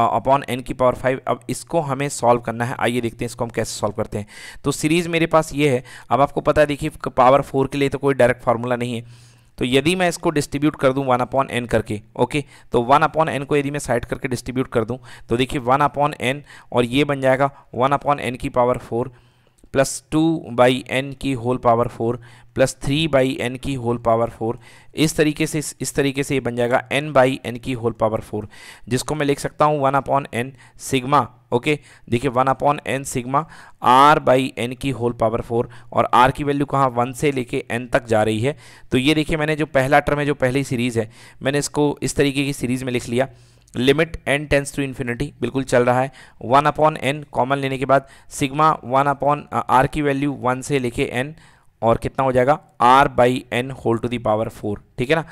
अपॉन एन की पावर फाइव अब इसको हमें सॉल्व करना है आइए देखते हैं इसको हम कैसे सॉल्व करते हैं तो सीरीज़ मेरे पास ये है अब आपको पता है देखिए पावर फोर के लिए तो कोई डायरेक्ट फार्मूला नहीं है तो यदि मैं इसको डिस्ट्रीब्यूट कर दूँ वन अपॉन एन करके ओके तो वन अपॉन एन को यदि मैं साइड करके डिस्ट्रीब्यूट कर दूँ तो देखिए वन अपॉन एन और ये बन जाएगा वन अपॉन एन की power four plus two by N की whole power four plus three by N की होल पावर फोर इस तरीके से इस तरीके से ये बन जाएगा एन बाई एन की होल पावर फोर जिसको मैं लिख सकता हूँ one upon N sigma okay देखिए one upon N sigma R by N की होल पावर फोर और आर की वैल्यू कहाँ वन से लेके एन तक जा रही है तो ये देखिए मैंने जो पहला टर्म है जो पहली सीरीज़ है मैंने इसको इस तरीके की सीरीज़ में लिख लिया limit N tends to infinity बिल्कुल चल रहा है वन अपॉन एन कॉमन लेने के बाद सिग्मा वन अपॉन आर की वैल्यू वन से लेके एन और कितना हो जाएगा R by N whole to the power four ठीक है ना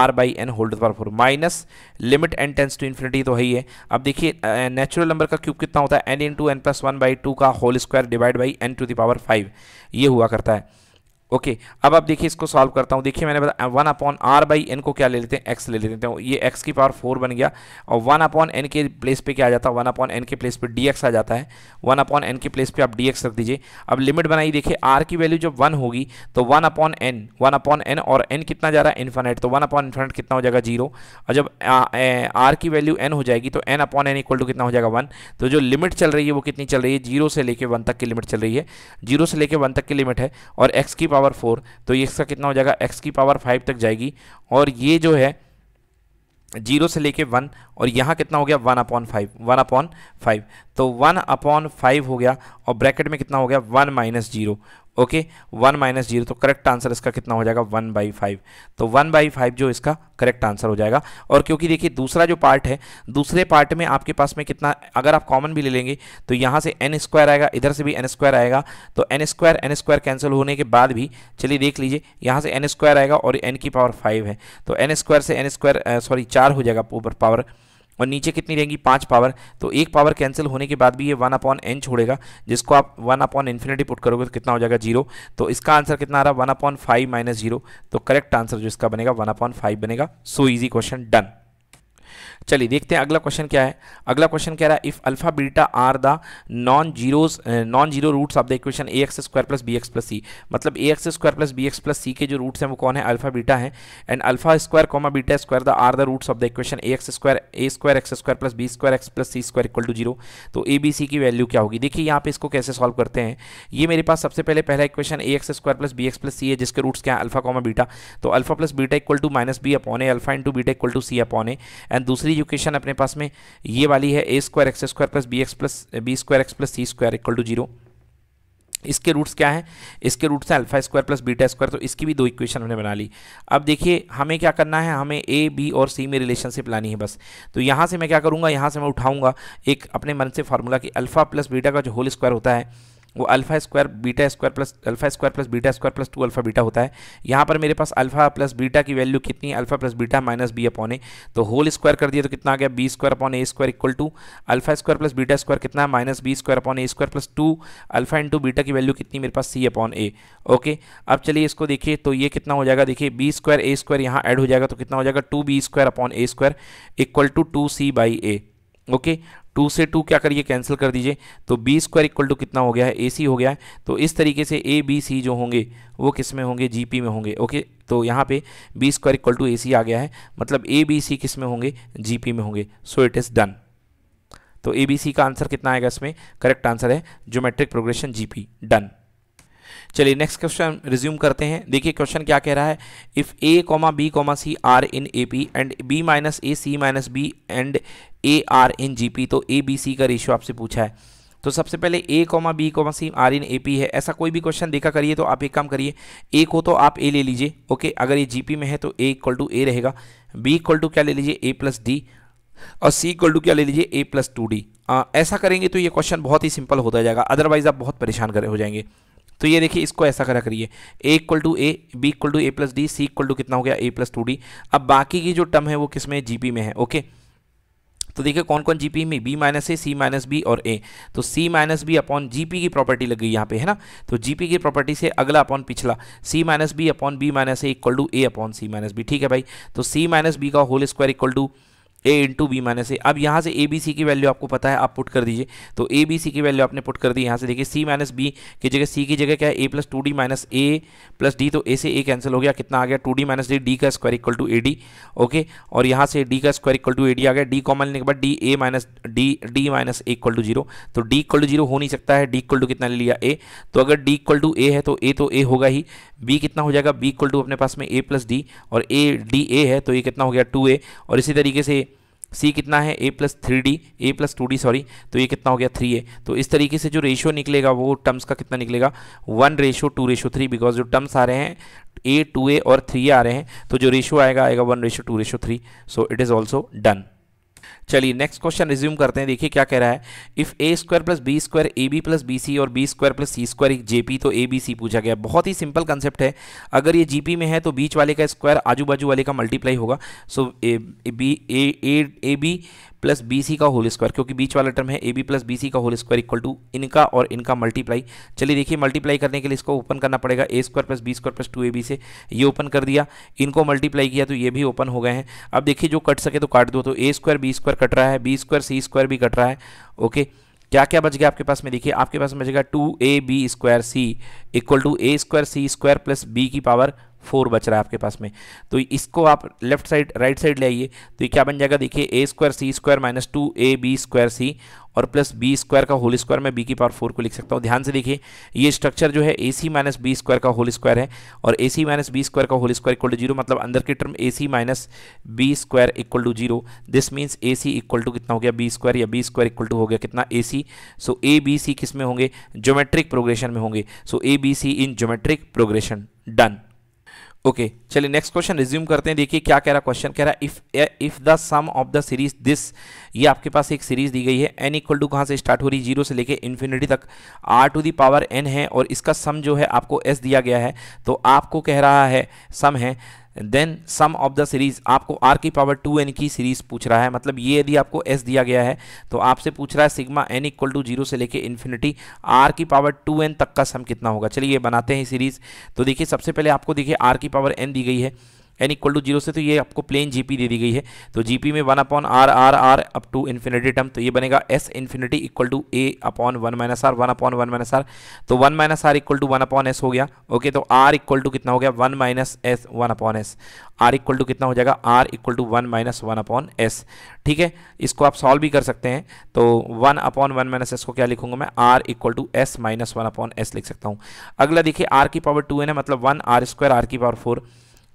R by N whole to the power four minus limit N tends to infinity तो है ही है अब देखिए नेचुरल नंबर का क्यूब कितना होता है N to N plus one by two का whole square divide by N to the power five ये हुआ करता है ओके okay, अब आप देखिए इसको सॉल्व करता हूँ देखिए मैंने बताया one upon R by N को क्या ले लेते हैं एक्स ले लेते हैं तो ये एक्स की पावर फोर बन गया और वन अपॉन एन के प्लेस पे क्या आ जाता है वन अपॉन एन के प्लेस पे डी एक्स आ जाता है वन अपॉन एन के प्लेस पे आप डी एक्स रख दीजिए अब लिमिट बनाई देखिए आर की वैल्यू जब वन होगी तो one upon N one upon N और एन कितना जा रहा है इन्फानेट तो वन अपॉन इन्फानाइट कितना हो जाएगा जीरो और जब आर की वैल्यू एन हो जाएगी तो N upon N equal to कितना हो जाएगा वन तो जो लिमिट चल रही है वो कितनी चल रही है जीरो से लेकर वन तक की लिमिट चल रही है जीरो से लेकर वन तक की लिमिट है और एक्स की पावर फोर तो ये इसका कितना हो जाएगा एक्स की पावर फाइव तक जाएगी और ये जो है जीरो से लेके वन और यहाँ कितना हो गया one upon five one upon five तो वन अपॉन फाइव हो गया और ब्रैकेट में कितना हो गया one minus zero okay one minus zero तो करेक्ट आंसर इसका कितना हो जाएगा वन बाई फाइव तो वन बाई फाइव जो इसका करेक्ट आंसर हो जाएगा और क्योंकि देखिए दूसरा जो पार्ट है दूसरे पार्ट में आपके पास में कितना अगर आप कॉमन भी ले लेंगे तो यहाँ से एन स्क्वायर आएगा इधर से भी एन स्क्वायर आएगा तो N square N square cancel होने के बाद भी चलिए देख लीजिए यहाँ से एन स्क्वायर आएगा और एन की पावर फाइव है तो एन स्क्वायर से एन स्क्वायर सॉरी चार हो जाएगा ऊपर पावर और नीचे कितनी रहेंगी पाँच पावर तो एक पावर कैंसिल होने के बाद भी ये वन अपॉन एन छोड़ेगा जिसको आप वन अपॉन इन्फिनिटी पुट करोगे तो कितना हो जाएगा जीरो तो इसका आंसर कितना आ रहा है one upon five minus zero तो करेक्ट आंसर जो इसका बनेगा वन अपॉन फाइव बनेगा सो ईजी क्वेश्चन डन चलिए देखते हैं अगला क्वेश्चन क्या है अगला क्वेश्चन कह रहा है if alpha beta are the non zeros non zero roots of the equation A X square plus B X plus C मतलब A X square plus B X plus C के जो roots हैं वो कौन है अल्फा बीटा है and alpha square comma beta square the are the roots of the equation A X square A square X square plus B square x plus C square equal to zero तो A B C की value क्या होगी देखिए यहाँ पे इसको कैसे solve करते हैं ये मेरे पास सबसे पहले पहला equation A X square plus B X plus सी है जिसके रूट्स क्या है अल्फा कॉमा बीटा तो alpha plus beta equal to minus B upon A alpha into beta equal to C upon A and दूसरी मेरी इक्वेशन अपने पास में ये वाली है A square X square plus B X plus B square x plus C square equal to zero इसके roots क्या हैं इसके रूट्स हैं alpha square plus beta square तो इसकी भी दो इक्वेशन हमने बना ली अब देखिए हमें क्या करना है हमें ए बी और सी में रिलेशनशिप लानी है बस तो यहाँ से मैं क्या करूँगा यहाँ से मैं उठाऊँगा एक अपने मन से फार्मूला कि अल्फा प्लस बीटा का जो होल स्क्वायर होता है वो alpha square beta square plus alpha square plus beta square plus two alpha beta होता है यहाँ पर मेरे पास अल्फा प्लस बीटा की वैल्यू कितनी है alpha plus beta minus B upon a तो होल स्क्वायर कर दिया तो कितना आ गया b square upon a square equal to alpha square plus beta square कितना minus b square upon a square plus two alpha into beta की value कितनी मेरे पास सी अपॉन ए ओके अब चलिए इसको देखिए तो ये कितना हो जाएगा देखिए बी स्क्वायर ए स्क्वायर यहाँ एड हो जाएगा तो कितना हो जाएगा two B square upon a square equal to two c by a okay two से टू क्या करिए कैंसिल कर दीजिए तो बी स्क्वायर इक्वल टू कितना हो गया है ए सी हो गया है तो इस तरीके से ए बी सी जो होंगे वो किस में होंगे जी पी में होंगे ओके तो यहाँ पे b square equal to a c आ गया है मतलब ए बी सी किस में होंगे जी पी में होंगे सो इट इज़ डन तो ए बी सी का आंसर कितना आएगा इसमें करेक्ट आंसर है geometric progression G P done चलिए नेक्स्ट क्वेश्चन रिज्यूम करते हैं देखिए क्वेश्चन क्या कह रहा है if a comma b comma c are in A P and b minus a c minus b and a are in G P तो A B c का रेशियो आपसे पूछा है तो सबसे पहले a comma b comma c are in A P है ऐसा कोई भी क्वेश्चन देखा करिए तो आप एक काम करिए ए को तो आप ए ले लीजिए ओके अगर ये जीपी में है तो ए इक्वल टू ए रहेगा बी इक्वल टू क्या ले लीजिए ए प्लस डी और सी इक्वल टू क्या ले लीजिए ए प्लस टू डी ऐसा करेंगे तो ये क्वेश्चन बहुत ही सिंपल होता जाएगा अदरवाइज आप बहुत परेशान करे हो जाएंगे तो ये देखिए इसको ऐसा करा करिए a equal to a b equal to a plus d c equal to कितना हो गया ए प्लस टू डी अब बाकी की जो टर्म है वो किस में जीपी में है ओके तो देखिए कौन कौन जीपी में b minus a c minus b और ए तो c minus B upon GP की प्रॉपर्टी लग गई यहाँ पे है ना तो जीपी की प्रॉपर्टी से अगला अपॉन पिछला c minus B upon b minus a equal to a upon c minus b ठीक है भाई तो सी माइनस बी का whole square equal to a into b minus a अब यहाँ से ए बी सी की वैल्यू आपको पता है आप पुट कर दीजिए तो ए बी सी की वैल्यू आपने पुट कर दी यहाँ से देखिए सी माइनस बी की जगह सी की जगह क्या है a plus two d minus a plus d तो ए से ए कैंसिल हो गया कितना आ गया two d minus d d का square equal to a d okay और यहाँ से डी का square equal to a d आ गया डी कॉमन लेने के बाद d a minus d d minus a equal to zero तो डी इक्वल टू जीरो हो नहीं सकता है डी इक्वल टू कितना ले लिया ए तो अगर डी इक्वल टू ए है तो ए तो ए होगा ही बी कितना हो जाएगा बी इक्वल टू अपने पास में ए प्लस डी और ए डी ए है तो ये कितना हो गया टू ए और इसी तरीके से सी कितना है a plus three d a plus two d sorry तो ये कितना हो गया थ्री ए तो इस तरीके से जो रेशियो निकलेगा वो टर्म्स का कितना निकलेगा one ratio two ratio three because जो टर्म्स आ रहे हैं ए टू ए और थ्री आ रहे हैं तो जो रेशियो आएगा आएगा one ratio two ratio three so it is also done चलिए नेक्स्ट क्वेश्चन रिज्यूम करते हैं देखिए क्या कह रहा है if A square plus B square a b plus b c और बी स्क्वायर प्लस सी स्क्वायर जे पी तो ए बी सी पूछा गया बहुत ही सिंपल कंसेप्ट है अगर ये जी पी में है तो बीच वाले का स्क्वायर आजू बाजू वाले का मल्टीप्लाई होगा so a b a a b plus b c का होल स्क्वायर क्योंकि बीच वाला टर्म है a b plus b c का होल स्क्वायर इक्वल टू इनका और इनका मल्टीप्लाई चलिए देखिए मल्टीप्लाई करने के लिए इसको ओपन करना पड़ेगा a square plus B square plus two a b से ये ओपन कर दिया इनको मल्टीप्लाई किया तो ये भी ओपन हो गए हैं अब देखिए जो कट सके तो काट दो तो ए स्क्वायर बी स्क्वायर कट रहा है बी स्क्वायर सी स्क्वायर भी कट रहा है ओके क्या क्या बच गया आपके पास में देखिए आपके पास में बचेगा two a b square c equal to a square c square plus b की पावर फोर बच रहा है आपके पास में तो इसको आप लेफ्ट साइड राइट साइड ले आइए तो ये क्या बन जाएगा देखिए a square c square minus two a b square c और प्लस बी स्क्वायर का होल स्क्वायर मैं बी की पावर फोर को लिख सकता हूँ ध्यान से देखिए ये स्ट्रक्चर जो है a c minus b square का होल स्क्वायर है और a c minus b square का whole square equal to zero मतलब अंदर के term a c minus b square equal to zero this means a c equal to कितना हो गया बी स्क्वायर या बी स्क्वायर इक्वल टू हो गया कितना ए सी सो ए बी सी किस में होंगे ज्योमेट्रिक प्रोग्रेशन में होंगे so a B c in geometric progression done okay चलिए नेक्स्ट क्वेश्चन रिज्यूम करते हैं देखिए क्या कह रहा क्वेश्चन कह रहा if if the sum of the series this ये आपके पास एक सीरीज दी गई है एन इक्वल टू कहाँ से स्टार्ट हो रही है जीरो से लेके इन्फिनिटी तक r to the power n है और इसका सम जो है आपको एस दिया गया है तो आपको कह रहा है सम है then sum of the series आपको आर की पावर टू एन की सीरीज पूछ रहा है मतलब ये यदि आपको एस दिया गया है तो आपसे पूछ रहा है sigma n equal to zero से लेके इन्फिनिटी आर की पावर टू एन तक का सम कितना होगा चलिए बनाते हैं सीरीज तो देखिए सबसे पहले आपको देखिए आर की पावर एन दी गई है एन इक्वल टू जीरो से तो ये आपको प्लेन जीपी दे दी गई है तो जीपी में one upon r r r up to infinity term तो ये बनेगा s infinity equal to a upon one minus r one upon one minus r तो one minus r equal to one upon s हो गया okay तो are equal to कितना हो गया one minus s one upon s r equal to कितना हो जाएगा r equal to one minus one upon s ठीक है इसको आप सॉल्व भी कर सकते हैं तो one upon one minus s को क्या लिखूंगा मैं r equal to s minus one upon s लिख सकता हूँ अगला देखिए आर की पावर टू है ना मतलब वन आर स्क्वायर आर की पावर फोर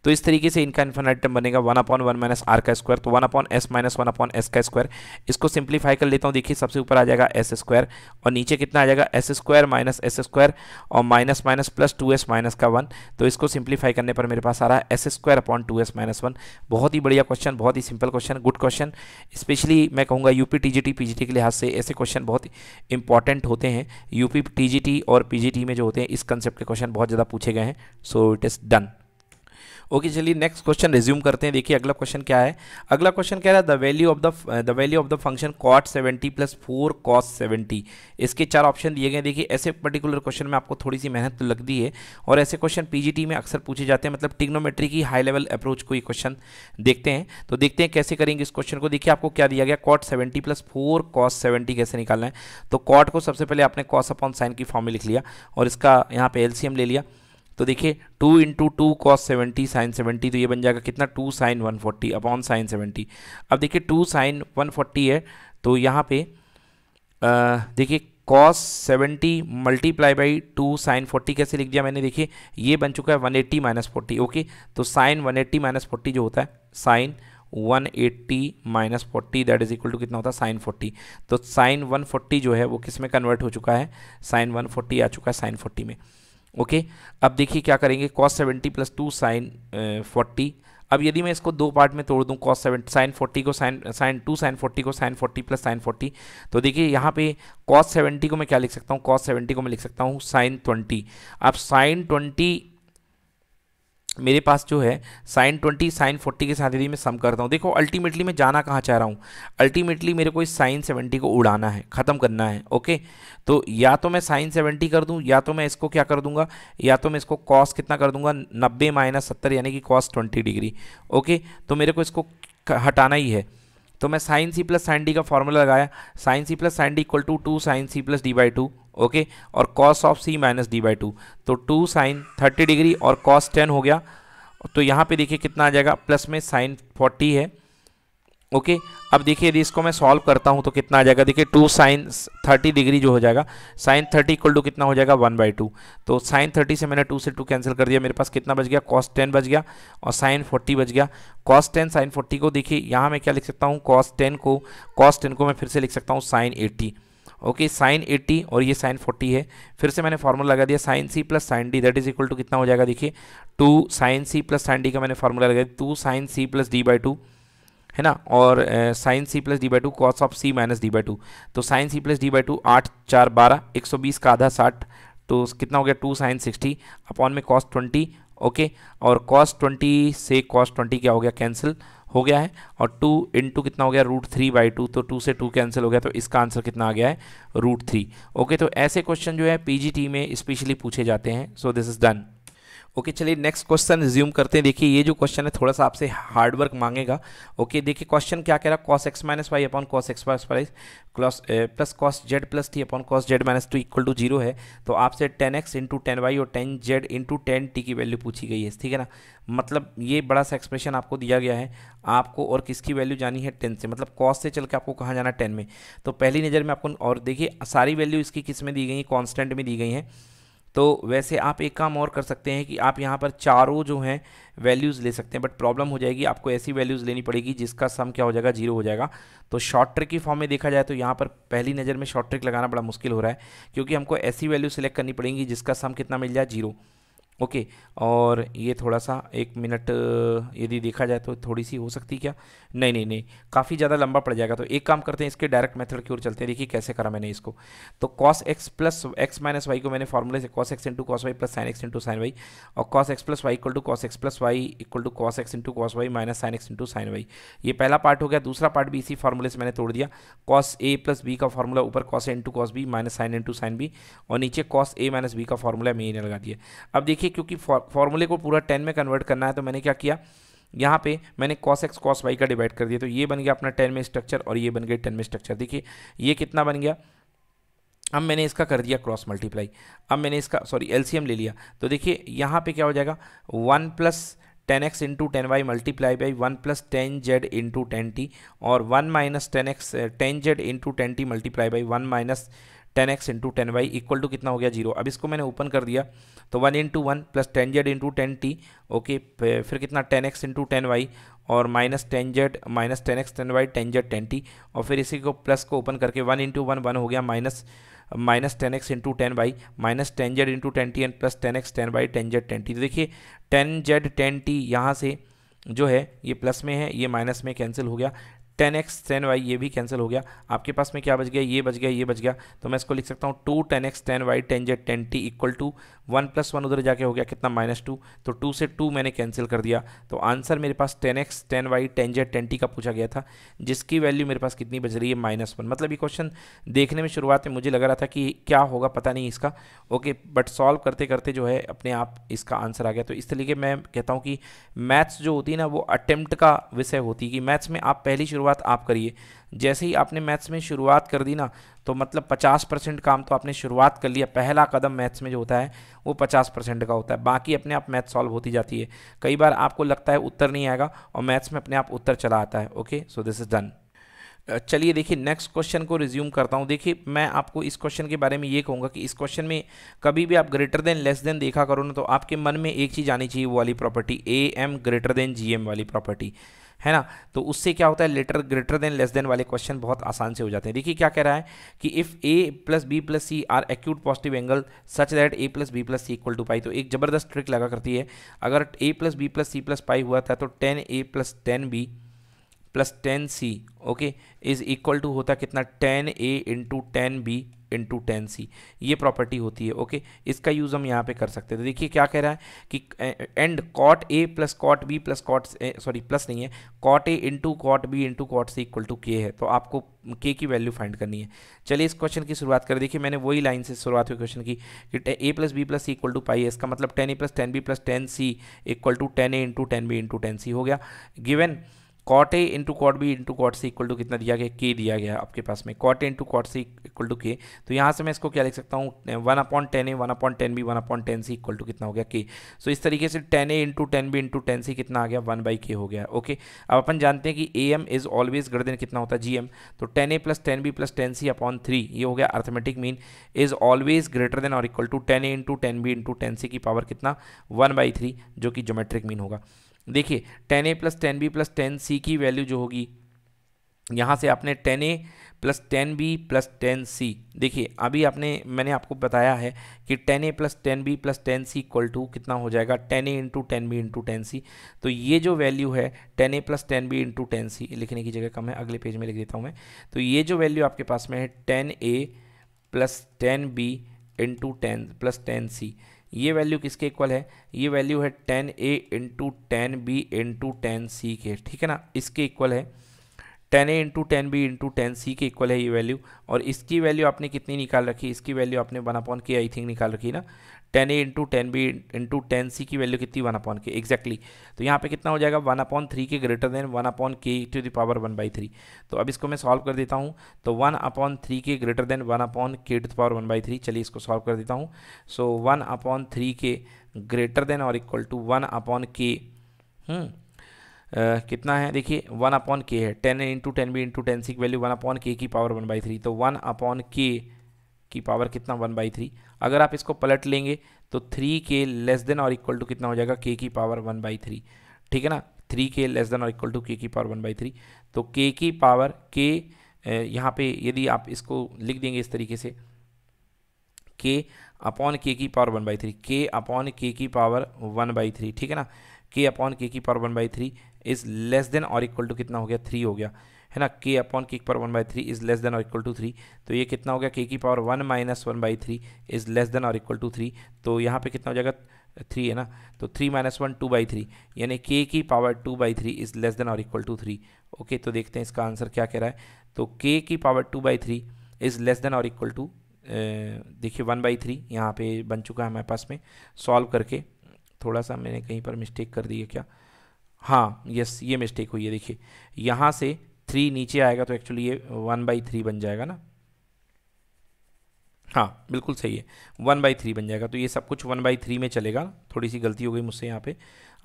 तो इस तरीके से इनका इन्फाइनाइट टर्म बनेगा one upon one minus r का स्क्वायर तो one upon S minus one upon s का स्क्वायर इसको सिंप्लीफाई कर लेता हूँ देखिए सबसे ऊपर आ जाएगा एस स्क्वायर और नीचे कितना आ जाएगा s square minus s square और minus minus plus two s minus का वन तो इसको सिंप्लीफाई करने पर मेरे पास आ रहा है s square upon two s minus one बहुत ही बढ़िया क्वेश्चन बहुत ही simple question good question specially मैं कहूँगा यूपी जी टी के लिहाज से ऐसे क्वेश्चन बहुत इंपॉर्टेंट होते हैं यूपी टी और टी में जो होते हैं इस कंसेप्ट के क्वेश्चन बहुत ज़्यादा पूछे गए हैं so it is done okay चलिए नेक्स्ट क्वेश्चन रिज्यूम करते हैं देखिए अगला क्वेश्चन क्या है अगला क्वेश्चन कह रहा है the value of the the value of the function cot seventy plus four cos seventy इसके चार ऑप्शन दिए गए देखिए ऐसे पर्टिकुलर क्वेश्चन में आपको थोड़ी सी मेहनत तो लगती है और ऐसे क्वेश्चन पीजीटी में अक्सर पूछे जाते हैं मतलब टिग्नोमेट्री की हाई लेवल अप्रोच को ये क्वेश्चन देखते हैं तो देखते हैं कैसे करेंगे इस क्वेश्चन को देखिए आपको क्या दिया गया cot seventy plus four cos seventy कैसे निकालना है तो कॉट को सबसे पहले आपने कॉस अपॉन साइन की फॉर्म में लिख लिया और इसका यहाँ पे एलसीएम ले लिया तो देखिए two into two cos seventy sine seventy तो ये बन जाएगा कितना two sine one forty upon sine seventy अब देखिए टू साइन वन फोर्टी है तो यहाँ पे देखिए cos seventy multiply by two sine forty कैसे लिख दिया मैंने देखिए ये बन चुका है one eighty minus forty okay तो sine one eighty minus forty जो होता है sine one eighty minus forty that is equal to कितना होता है साइन फोर्टी तो साइन वन फोर्टी जो है वो किस में कन्वर्ट हो चुका है साइन वन फोर्टी आ चुका है साइन फोर्टी में ओके अब देखिए क्या करेंगे cos seventy plus two sine forty अब यदि मैं इसको दो पार्ट में तोड़ दूं कॉस सेवन साइन फोर्टी को sine sine two sine forty को sine forty plus sine forty तो देखिए यहाँ पे कॉस सेवेंटी को मैं क्या लिख सकता हूँ कॉस सेवेंटी को मैं लिख सकता हूँ साइन ट्वेंटी अब साइन ट्वेंटी मेरे पास जो है साइन ट्वेंटी साइन फोर्टी के साथ यदि मैं सम करता हूँ देखो अल्टीमेटली मैं जाना कहाँ चाह रहा हूँ अल्टीमेटली मेरे को इस साइन सेवेंटी को उड़ाना है ख़त्म करना है ओके तो या तो मैं साइन सेवेंटी कर दूँ या तो मैं इसको क्या कर दूँगा या तो मैं इसको कॉस कितना कर दूँगा नब्बे माइनस सत्तर यानी कि कॉस ट्वेंटी डिग्री ओके तो मेरे को इसको हटाना ही है तो मैं sine c plus sine d का फॉर्मूला लगाया sine c plus sine d equal to two sine c plus d by two okay और cos of c minus d by two तो टू साइन थर्टी डिग्री और cos ten हो गया तो यहाँ पे देखिए कितना आ जाएगा प्लस में साइन फोर्टी है ओके अब देखिए यदि इसको मैं सॉल्व करता हूँ तो कितना आ जाएगा देखिए टू साइन थर्टी डिग्री जो हो जाएगा साइन थर्टी इक्वल टू कितना हो जाएगा वन बाई टू तो साइन थर्टी से मैंने टू से टू कैंसिल कर दिया मेरे पास कितना बच गया कॉस टेन बच गया और साइन फोर्टी बच गया कॉस टेन साइन फोर्टी को देखिए यहाँ मैं क्या लिख सकता हूँ कॉस टेन को कॉस टेन को मैं फिर से लिख सकता हूँ sine eighty okay sine eighty और ये साइन फोर्टी है फिर से मैंने फॉर्मूला लगा दिया sine c plus sine d that is equal to कितना हो जाएगा देखिए two sine c plus sine d का मैंने फार्मूला लगा दिया two sine c plus d by two है ना और sine c plus d by two cos of c minus d by two तो sine c plus d by two आठ चार बारह एक सौ बीस का आधा साठ तो कितना हो गया टू साइन सिक्सटी अपॉन में कॉस ट्वेंटी ओके और कॉस ट्वेंटी से कॉस ट्वेंटी क्या हो गया कैंसिल हो गया है और टू इंटू कितना हो गया रूट थ्री बाई टू तो टू से टू कैंसिल हो गया तो इसका आंसर कितना आ गया है रूट थ्री ओके तो ऐसे क्वेश्चन जो है पीजीटी में स्पेशली पूछे जाते हैं so this is done okay चलिए नेक्स्ट क्वेश्चन रिज्यूम करते हैं देखिए ये जो क्वेश्चन है थोड़ा सा आपसे हार्डवर्क मांगेगा ओके देखिए क्वेश्चन क्या कह रहा है cos x minus y upon cos x y plus plus cos z plus t upon cos z minus two equal to zero है तो आपसे tan x into tan y और tan z into tan t की value पूछी गई है ठीक है ना मतलब ये बड़ा सा एक्सप्रेशन आपको दिया गया है आपको और किसकी वैल्यू जानी है टेन से मतलब कॉस से चल के आपको कहाँ जाना टेन में तो पहली नज़र में आपको और देखिए सारी वैल्यू इसकी किस में दी गई है कॉन्स्टेंट में दी गई हैं तो वैसे आप एक काम और कर सकते हैं कि आप यहाँ पर चारों जो हैं वैल्यूज़ ले सकते हैं बट प्रॉब्लम हो जाएगी आपको ऐसी वैल्यूज़ लेनी पड़ेगी जिसका सम क्या हो जाएगा जीरो हो जाएगा तो शॉर्ट ट्रिक की फॉर्म में देखा जाए तो यहाँ पर पहली नज़र में शॉर्ट ट्रिक लगाना बड़ा मुश्किल हो रहा है क्योंकि हमको ऐसी वैल्यू सेलेक्ट करनी पड़ेगी जिसका सम कितना मिल जाए जीरो ओके और ये थोड़ा सा एक मिनट यदि देखा जाए तो थोड़ी सी हो सकती क्या नहीं नहीं नहीं काफ़ी ज़्यादा लंबा पड़ जाएगा तो एक काम करते हैं इसके डायरेक्ट मेथड की ओर चलते हैं देखिए कैसे करा मैंने इसको तो cos x plus x minus y को मैंने फॉर्मूले से cos x into cos y plus sine x into sine y और cos x plus Y equal to cos x plus Y equal to cos x into cos y minus sine x into sine y ये पहला part हो गया दूसरा part भी इसी फॉर्मूले से मैंने तोड़ दिया कॉस ए प्लस बी का फार्मूला ऊपर cos A into cos B minus sine into sine B और नीचे कॉस ए माइनस बी का फॉर्मूला मैंने लगा दिया अब देखिए देखिए क्योंकि फॉर्मूले को पूरा टेन में कन्वर्ट करना है तो मैंने क्या किया यहाँ पे मैंने कॉस एक्स कॉस वाई का डिवाइड कर दिया तो ये बन गया अपना टेन में स्ट्रक्चर और ये बन गया टेन में स्ट्रक्चर देखिए ये कितना बन गया अब मैंने इसका कर दिया क्रॉस मल्टीप्लाई अब मैंने इसका सॉरी एलसीएम ले लिया तो देखिए यहाँ पे क्या हो जाएगा one plus tan x into tan y multiply by one plus tan z into tan t और one minus tan x tan z into tan t multiply by one minus tan x into tan y equal to कितना हो गया zero अब इसको मैंने open कर दिया तो one into one plus tan z into tan t okay फिर कितना tan x into tan y और minus tan z minus tan x tan y tan z tan t और फिर इसी को प्लस को ओपन करके वन इंटू वन वन हो गया minus minus tan x into tan y minus tan z into tan t and plus tan x tan y tan z tan t तो देखिए टेन जेड टेन टी यहाँ से जो है ये plus में है ये माइनस में कैंसिल हो गया टेन एक्स टेन वाई ये भी कैंसिल हो गया आपके पास में क्या बच गया ये बच गया ये बच गया तो मैं इसको लिख सकता हूँ two tan x tan y tan z tan t equal to one plus one उधर जाके हो गया कितना माइनस टू तो टू से टू मैंने कैंसिल कर दिया तो आंसर मेरे पास tan x tan y tan z tan t का पूछा गया था जिसकी वैल्यू मेरे पास कितनी बच रही है माइनस वन मतलब ये क्वेश्चन देखने में शुरुआत में मुझे लग रहा था कि क्या होगा पता नहीं इसका ओके बट सॉल्व करते करते जो है अपने आप इसका आंसर आ गया तो इस तरीके मैं कहता हूँ कि मैथ्स जो होती है ना वो अटैम्प्ट का विषय होती है कि मैथ्स में आप पहली शुरुआत शुरुआत आप करिए जैसे ही आपने मैथ्स में शुरुआत कर दी ना तो मतलब 50 परसेंट काम तो आपने शुरुआत कर लिया पहला कदम मैथ्स में जो होता है वो 50 परसेंट का होता है बाकी अपने आप मैथ सॉल्व होती जाती है कई बार आपको लगता है उत्तर नहीं आएगा और मैथ्स में अपने आप उत्तर चला आता है okay so this is done चलिए देखिए नेक्स्ट क्वेश्चन को रिज्यूम करता हूँ देखिए मैं आपको इस क्वेश्चन के बारे में ये कहूँगा कि इस क्वेश्चन में कभी भी आप ग्रेटर देन लेस देन देखा करो ना तो आपके मन में एक चीज़ आनी चाहिए वो वाली property A M greater than G M वाली प्रॉपर्टी है ना तो उससे क्या होता है later greater than less than वाले क्वेश्चन बहुत आसान से हो जाते हैं देखिए क्या कह रहा है कि if A plus B plus C are acute positive angle such that A plus B plus C equal to pi तो एक ज़बरदस्त ट्रिक लगा करती है अगर A plus B plus C plus pi हुआ था तो tan A plus tan B plus tan C okay is equal to होता कितना tan A into tan B into tan C ये प्रॉपर्टी होती है ओके इसका यूज़ हम यहाँ पे कर सकते हैं तो देखिए क्या कह रहा है कि and cot A plus cot B plus cot sorry plus नहीं है cot A into cot B into cot C equal to k है तो आपको के की वैल्यू फाइंड करनी है चलिए इस क्वेश्चन की शुरुआत करें देखिए मैंने वही लाइन से शुरुआत हुई क्वेश्चन की कि A plus B plus C equal to pi है इसका मतलब tan A plus tan B plus tan C equal to tan A into tan B into tan C हो गया given cot A into cot B into cot C equal to कितना दिया गया k दिया गया आपके पास में cot A into cot C equal to k तो यहाँ से मैं इसको क्या लिख सकता हूँ one upon tan A one upon tan B one upon tan C equal to कितना हो गया के सो so, इस तरीके से tan A into tan B into tan C कितना आ गया वन बाई के हो गया ओके okay? अब अपन जानते हैं कि A M is always greater than कितना होता है जी एम तो tan A plus tan B plus tan C upon three ये हो गया arithmetic mean is always greater than और equal to tan A into tan B into tan C की power कितना वन बाई थ्री जो कि geometric mean होगा देखिए tan A plus tan B plus tan C की वैल्यू जो होगी यहाँ से आपने tan A plus tan B plus tan C देखिए अभी आपने मैंने आपको बताया है कि tan A plus tan B plus tan C equal to कितना हो जाएगा tan A into tan B into tan C तो ये जो वैल्यू है tan A plus tan B into tan C लिखने की जगह कम है अगले पेज में लिख देता हूँ मैं तो ये जो वैल्यू आपके पास में है tan A plus tan B into tan plus tan C ये वैल्यू किसके इक्वल है ये वैल्यू है tan A into tan B into tan C के ठीक है ना इसके इक्वल है tan A into tan B into tan C के इक्वल है ये वैल्यू और इसकी वैल्यू आपने कितनी निकाल रखी इसकी वैल्यू आपने वन अपॉन के आई थिंक निकाल रखी ना tan A into tan B into tan C की वैल्यू कितनी वन अपॉन के एग्जैक्टली तो यहाँ पे कितना हो जाएगा one upon three k greater than one upon k to the power one by three तो अब इसको मैं सॉल्व कर देता हूँ तो one upon three k greater than one upon k to the power one by three चलिए इसको सॉल्व कर देता हूँ so one upon three k greater than और equal to one upon k कितना है देखिए वन अपॉन के है ten into tan B into tan C की वैल्यू वन अपॉन के की पावर वन बाई थ्री तो वन अपॉन के की power कितना वन बाई थ्री अगर आप इसको पलट लेंगे तो थ्री के लेस देन और इक्वल टू कितना हो जाएगा के की पावर वन बाई थ्री ठीक है ना थ्री के लेस देन और इक्वल टू के की पावर वन बाई थ्री तो के की पावर के यहाँ पे यदि आप इसको लिख देंगे इस तरीके से के अपॉन के की power one by three k upon k की पावर वन बाई थ्री ठीक है ना के अपॉन के की power one by three is less than और इक्वल टू कितना हो गया थ्री हो गया है ना k upon k power one by three is less than और इक्वल टू थ्री तो ये कितना हो गया के की power one minus one by three is less than और इक्वल टू थ्री तो यहाँ पे कितना हो जाएगा थ्री है ना तो three minus one two by three यानी के की power two by three is less than और इक्वल टू थ्री ओके तो देखते हैं इसका आंसर क्या कह रहा है तो के की power two by three is less than और इक्वल टू देखिए वन बाई थ्री यहाँ पे बन चुका है हमारे पास में सॉल्व करके थोड़ा सा मैंने कहीं पर मिस्टेक कर दी है क्या हाँ यस ये मिस्टेक हुई है देखिए यहाँ से थ्री नीचे आएगा तो एक्चुअली ये वन बाई थ्री बन जाएगा ना हाँ बिल्कुल सही है वन बाई थ्री बन जाएगा तो ये सब कुछ वन बाई थ्री में चलेगा थोड़ी सी गलती हो गई मुझसे यहाँ पे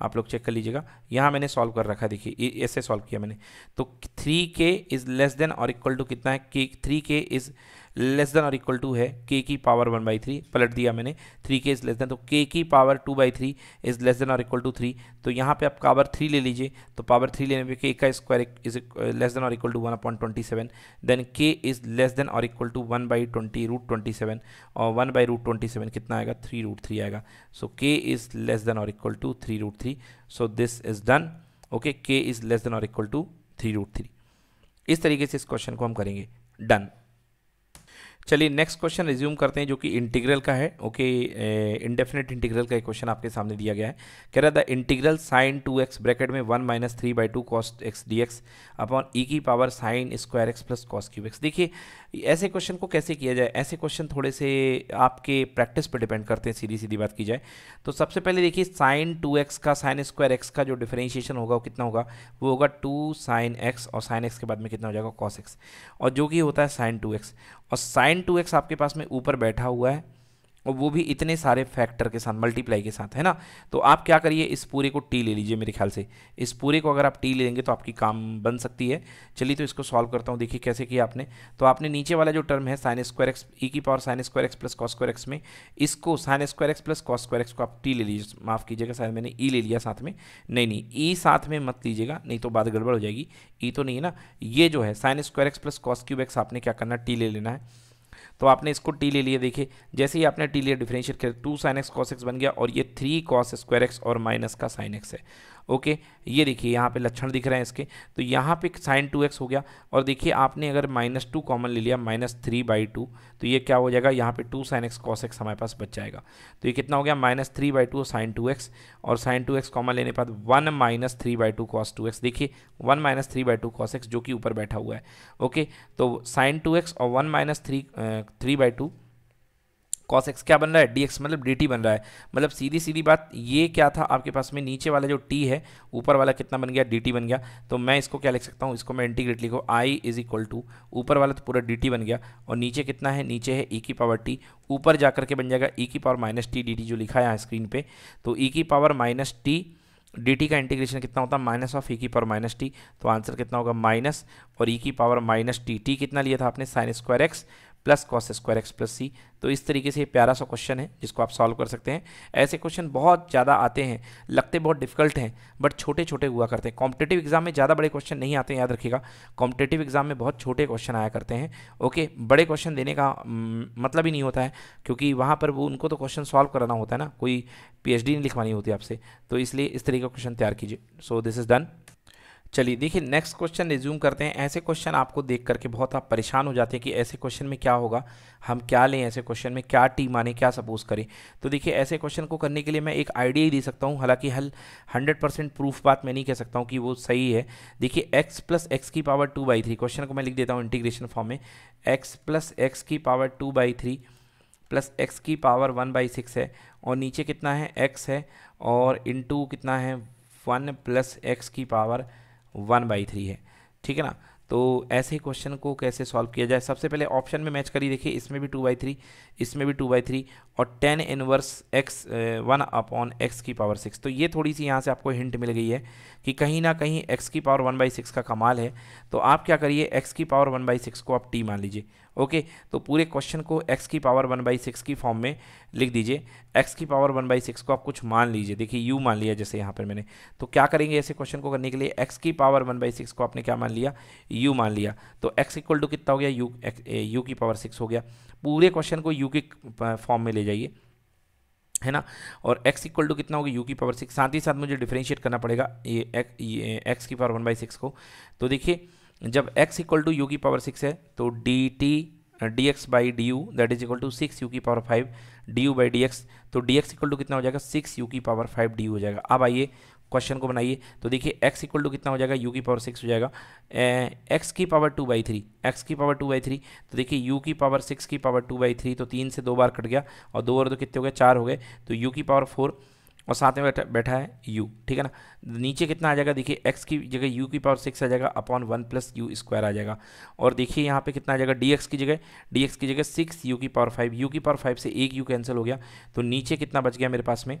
आप लोग चेक कर लीजिएगा यहाँ मैंने सॉल्व कर रखा देखिए ऐसे सॉल्व किया मैंने तो three k is less than और इक्वल टू कितना है कि three k is less than और इक्वल टू है के की पावर वन बाई थ्री पलट दिया मैंने three k is less then तो के की power two by three is less than और इक्वल टू थ्री तो यहाँ पे आप पावर थ्री ले लीजिए तो पावर थ्री लेने पे के का स्क्वायर इज लेस देन और equal to one upon twenty seven then k is less than और equal to one by twenty root twenty seven और one by root twenty seven कितना आएगा three root three आएगा so k is less than और equal to three root three so this is done okay k is less than और equal to three root three इस तरीके से इस question को हम करेंगे डन चलिए नेक्स्ट क्वेश्चन रिज्यूम करते हैं जो कि इंटीग्रल का है ओके इंडेफिनेट इंटीग्रल का एक क्वेश्चन आपके सामने दिया गया है कह रहा था integral sine two x bracket में one minus three by two cos x d x upon e की power sine square x plus cos cube x देखिए ऐसे क्वेश्चन को कैसे किया जाए ऐसे क्वेश्चन थोड़े से आपके प्रैक्टिस पर डिपेंड करते हैं सीधी सीधी बात की जाए तो सबसे पहले देखिए साइन टू एक्स का साइन स्क्वायर एक्स का जो डिफ्रेंशिएशन होगा वो कितना होगा वो होगा टू साइन एक्स और साइन एक्स के बाद में कितना हो जाएगा कॉस एक्स और जो कि होता है साइन टू एक्स और साइन टू एक्स आपके पास में ऊपर बैठा हुआ है और वो भी इतने सारे फैक्टर के साथ मल्टीप्लाई के साथ है ना तो आप क्या करिए इस पूरे को टी ले लीजिए मेरे ख्याल से इस पूरे को अगर आप टी ले लेंगे तो आपकी काम बन सकती है चलिए तो इसको सॉल्व करता हूँ देखिए कैसे किया आपने तो आपने नीचे वाला जो टर्म है साइन स्क्वायर एक्स ई की power sine square x plus cos square x में इसको sine square x plus cos square x को आप टी ले लीजिए माफ़ कीजिएगा शायद मैंने ई e ले लिया साथ में नहीं नहीं ई e साथ में मत लीजिएगा नहीं तो बात गड़बड़ हो जाएगी ई e तो नहीं है ना ये जो है sine square x plus cos cube x आपने क्या करना टी ले लेना है तो आपने इसको टी ले लिया देखिए जैसे ही आपने टी लिया डिफ्रेंशिएट किया two sine x cos x बन गया और ये थ्री कॉस स्क्वायर एक्स और माइनस का साइन एक्स है ओके ये देखिए यहाँ पे लक्षण दिख रहे हैं इसके तो यहाँ पे साइन टू एक्स हो गया और देखिए आपने अगर माइनस टू कॉमन ले लिया माइनस थ्री बाई टू तो ये क्या हो जाएगा यहाँ पे two sine x cos x हमारे पास बच जाएगा तो ये कितना हो गया minus three by two sine two x और साइन टू एक्स कॉमन लेने के बाद one minus three by two cos two x देखिए one minus three by two cos x जो कि ऊपर बैठा हुआ है ओके तो साइन टू एक्स और one minus three three by two cos x क्या बन रहा है डी एक्स मतलब डी टी बन रहा है मतलब सीधी सीधी बात ये क्या था आपके पास में नीचे वाला जो टी है ऊपर वाला कितना बन गया डी टी बन गया तो मैं इसको क्या लिख सकता हूँ इसको मैं इंटीग्रेट लिखो आई इज इक्वल टू ऊपर वाला तो पूरा डी टी बन गया और नीचे कितना है नीचे है ई e की पावर टी ऊपर जा करके बन जाएगा ई e की power minus t d t जो लिखा है यहाँ स्क्रीन पर तो ई e की power minus t d t का इंटीग्रेशन कितना होता है माइनस ऑफ ई की पावर माइनस टी तो आंसर कितना होगा माइनस और ई की पावर माइनस टी टी कितना लिया था आपने sine square x plus cos square x plus c तो इस तरीके से प्यारा सा क्वेश्चन है जिसको आप सॉल्व कर सकते हैं ऐसे क्वेश्चन बहुत ज़्यादा आते हैं लगते बहुत डिफिकल्ट हैं बट छोटे छोटे हुआ करते हैं कॉम्पिटेटिव एग्जाम में ज़्यादा बड़े क्वेश्चन नहीं आते हैं याद रखिएगा कॉम्पिटेटिव एग्जाम में बहुत छोटे क्वेश्चन आया करते हैं ओके बड़े क्वेश्चन देने का मतलब ही नहीं होता है क्योंकि वहाँ पर वो उनको तो क्वेश्चन सॉल्व कराना होता है ना कोई पी नहीं लिखवानी होती आपसे तो इसलिए इस तरीके का क्वेश्चन तैयार कीजिए सो दिस इज़ डन चलिए देखिए नेक्स्ट क्वेश्चन रिज्यूम करते हैं ऐसे क्वेश्चन आपको देख करके बहुत आप परेशान हो जाते हैं कि ऐसे क्वेश्चन में क्या होगा हम क्या लें ऐसे क्वेश्चन में क्या टी माने क्या सपोज करें तो देखिए ऐसे क्वेश्चन को करने के लिए मैं एक आइडिया ही दे सकता हूँ हालांकि हल हंड्रेड परसेंट प्रूफ बात मैं नहीं कह सकता हूँ कि वो सही है देखिए एक्स प्लस एक्स की power two by three question को मैं लिख देता हूँ इंटीग्रेशन फॉर्म में एक्स प्लस एक्स की power two by three plus x की पावर वन बाई सिक्स है और नीचे कितना है एक्स है और इंटू कितना है वन प्लस एक्स की पावर वन बाई थ्री है ठीक है ना तो ऐसे क्वेश्चन को कैसे सॉल्व किया जाए सबसे पहले ऑप्शन में मैच करिए देखिए इसमें भी टू बाई थ्री इसमें भी टू बाई थ्री और tan inverse x one upon x की पावर सिक्स तो ये थोड़ी सी यहाँ से आपको हिंट मिल गई है कि कहीं ना कहीं एक्स की पावर वन बाई सिक्स का कमाल है तो आप क्या करिए एक्स की पावर वन बाई सिक्स को आप टी मान लीजिए ओके तो पूरे क्वेश्चन को एक्स की पावर वन बाई सिक्स की फॉर्म में लिख दीजिए एक्स की पावर वन बाई सिक्स को आप कुछ मान लीजिए देखिए यू मान लिया जैसे यहाँ पर मैंने तो क्या करेंगे ऐसे क्वेश्चन को करने के लिए एक्स की पावर वन बाई सिक्स को आपने क्या मान लिया यू मान लिया तो एक्स इक्वल टू कितना हो गया यू यू की पावर सिक्स हो गया पूरे क्वेश्चन को यू की फॉर्म में ले जाइए है ना और x इक्वल टू कितना होगा u की पावर सिक्स साथ ही साथ मुझे डिफ्रेंशिएट करना पड़ेगा ये, ये x की पावर वन बाई सिक्स को तो देखिए जब x इक्वल टू यू की पावर सिक्स है तो d t d x by d u that is equal to six u की power five d u by d x तो डी एक्स इक्वल टू कितना हो जाएगा सिक्स यू की power five d हो जाएगा अब आइए क्वेश्चन को बनाइए तो देखिए x इक्वल टू कितना हो जाएगा u की पावर सिक्स हो जाएगा uh, x की power two by three x की पावर टू बाई थ्री तो देखिए u की पावर सिक्स की पावर टू बाई थ्री तो तीन से दो बार कट गया और दो और दो कितने हो गए चार हो गए तो u की पावर फोर और साथ में बैठा बैठा है यू ठीक है ना नीचे कितना आ जाएगा देखिए एक्स की जगह यू की पावर सिक्स आ जाएगा upon one plus u square आ जाएगा और देखिए यहाँ पे कितना आ जाएगा डी की जगह डी की जगह सिक्स यू की पावर फाइव यू की पावर फाइव से एक यू कैंसिल हो गया तो नीचे कितना बच गया मेरे पास में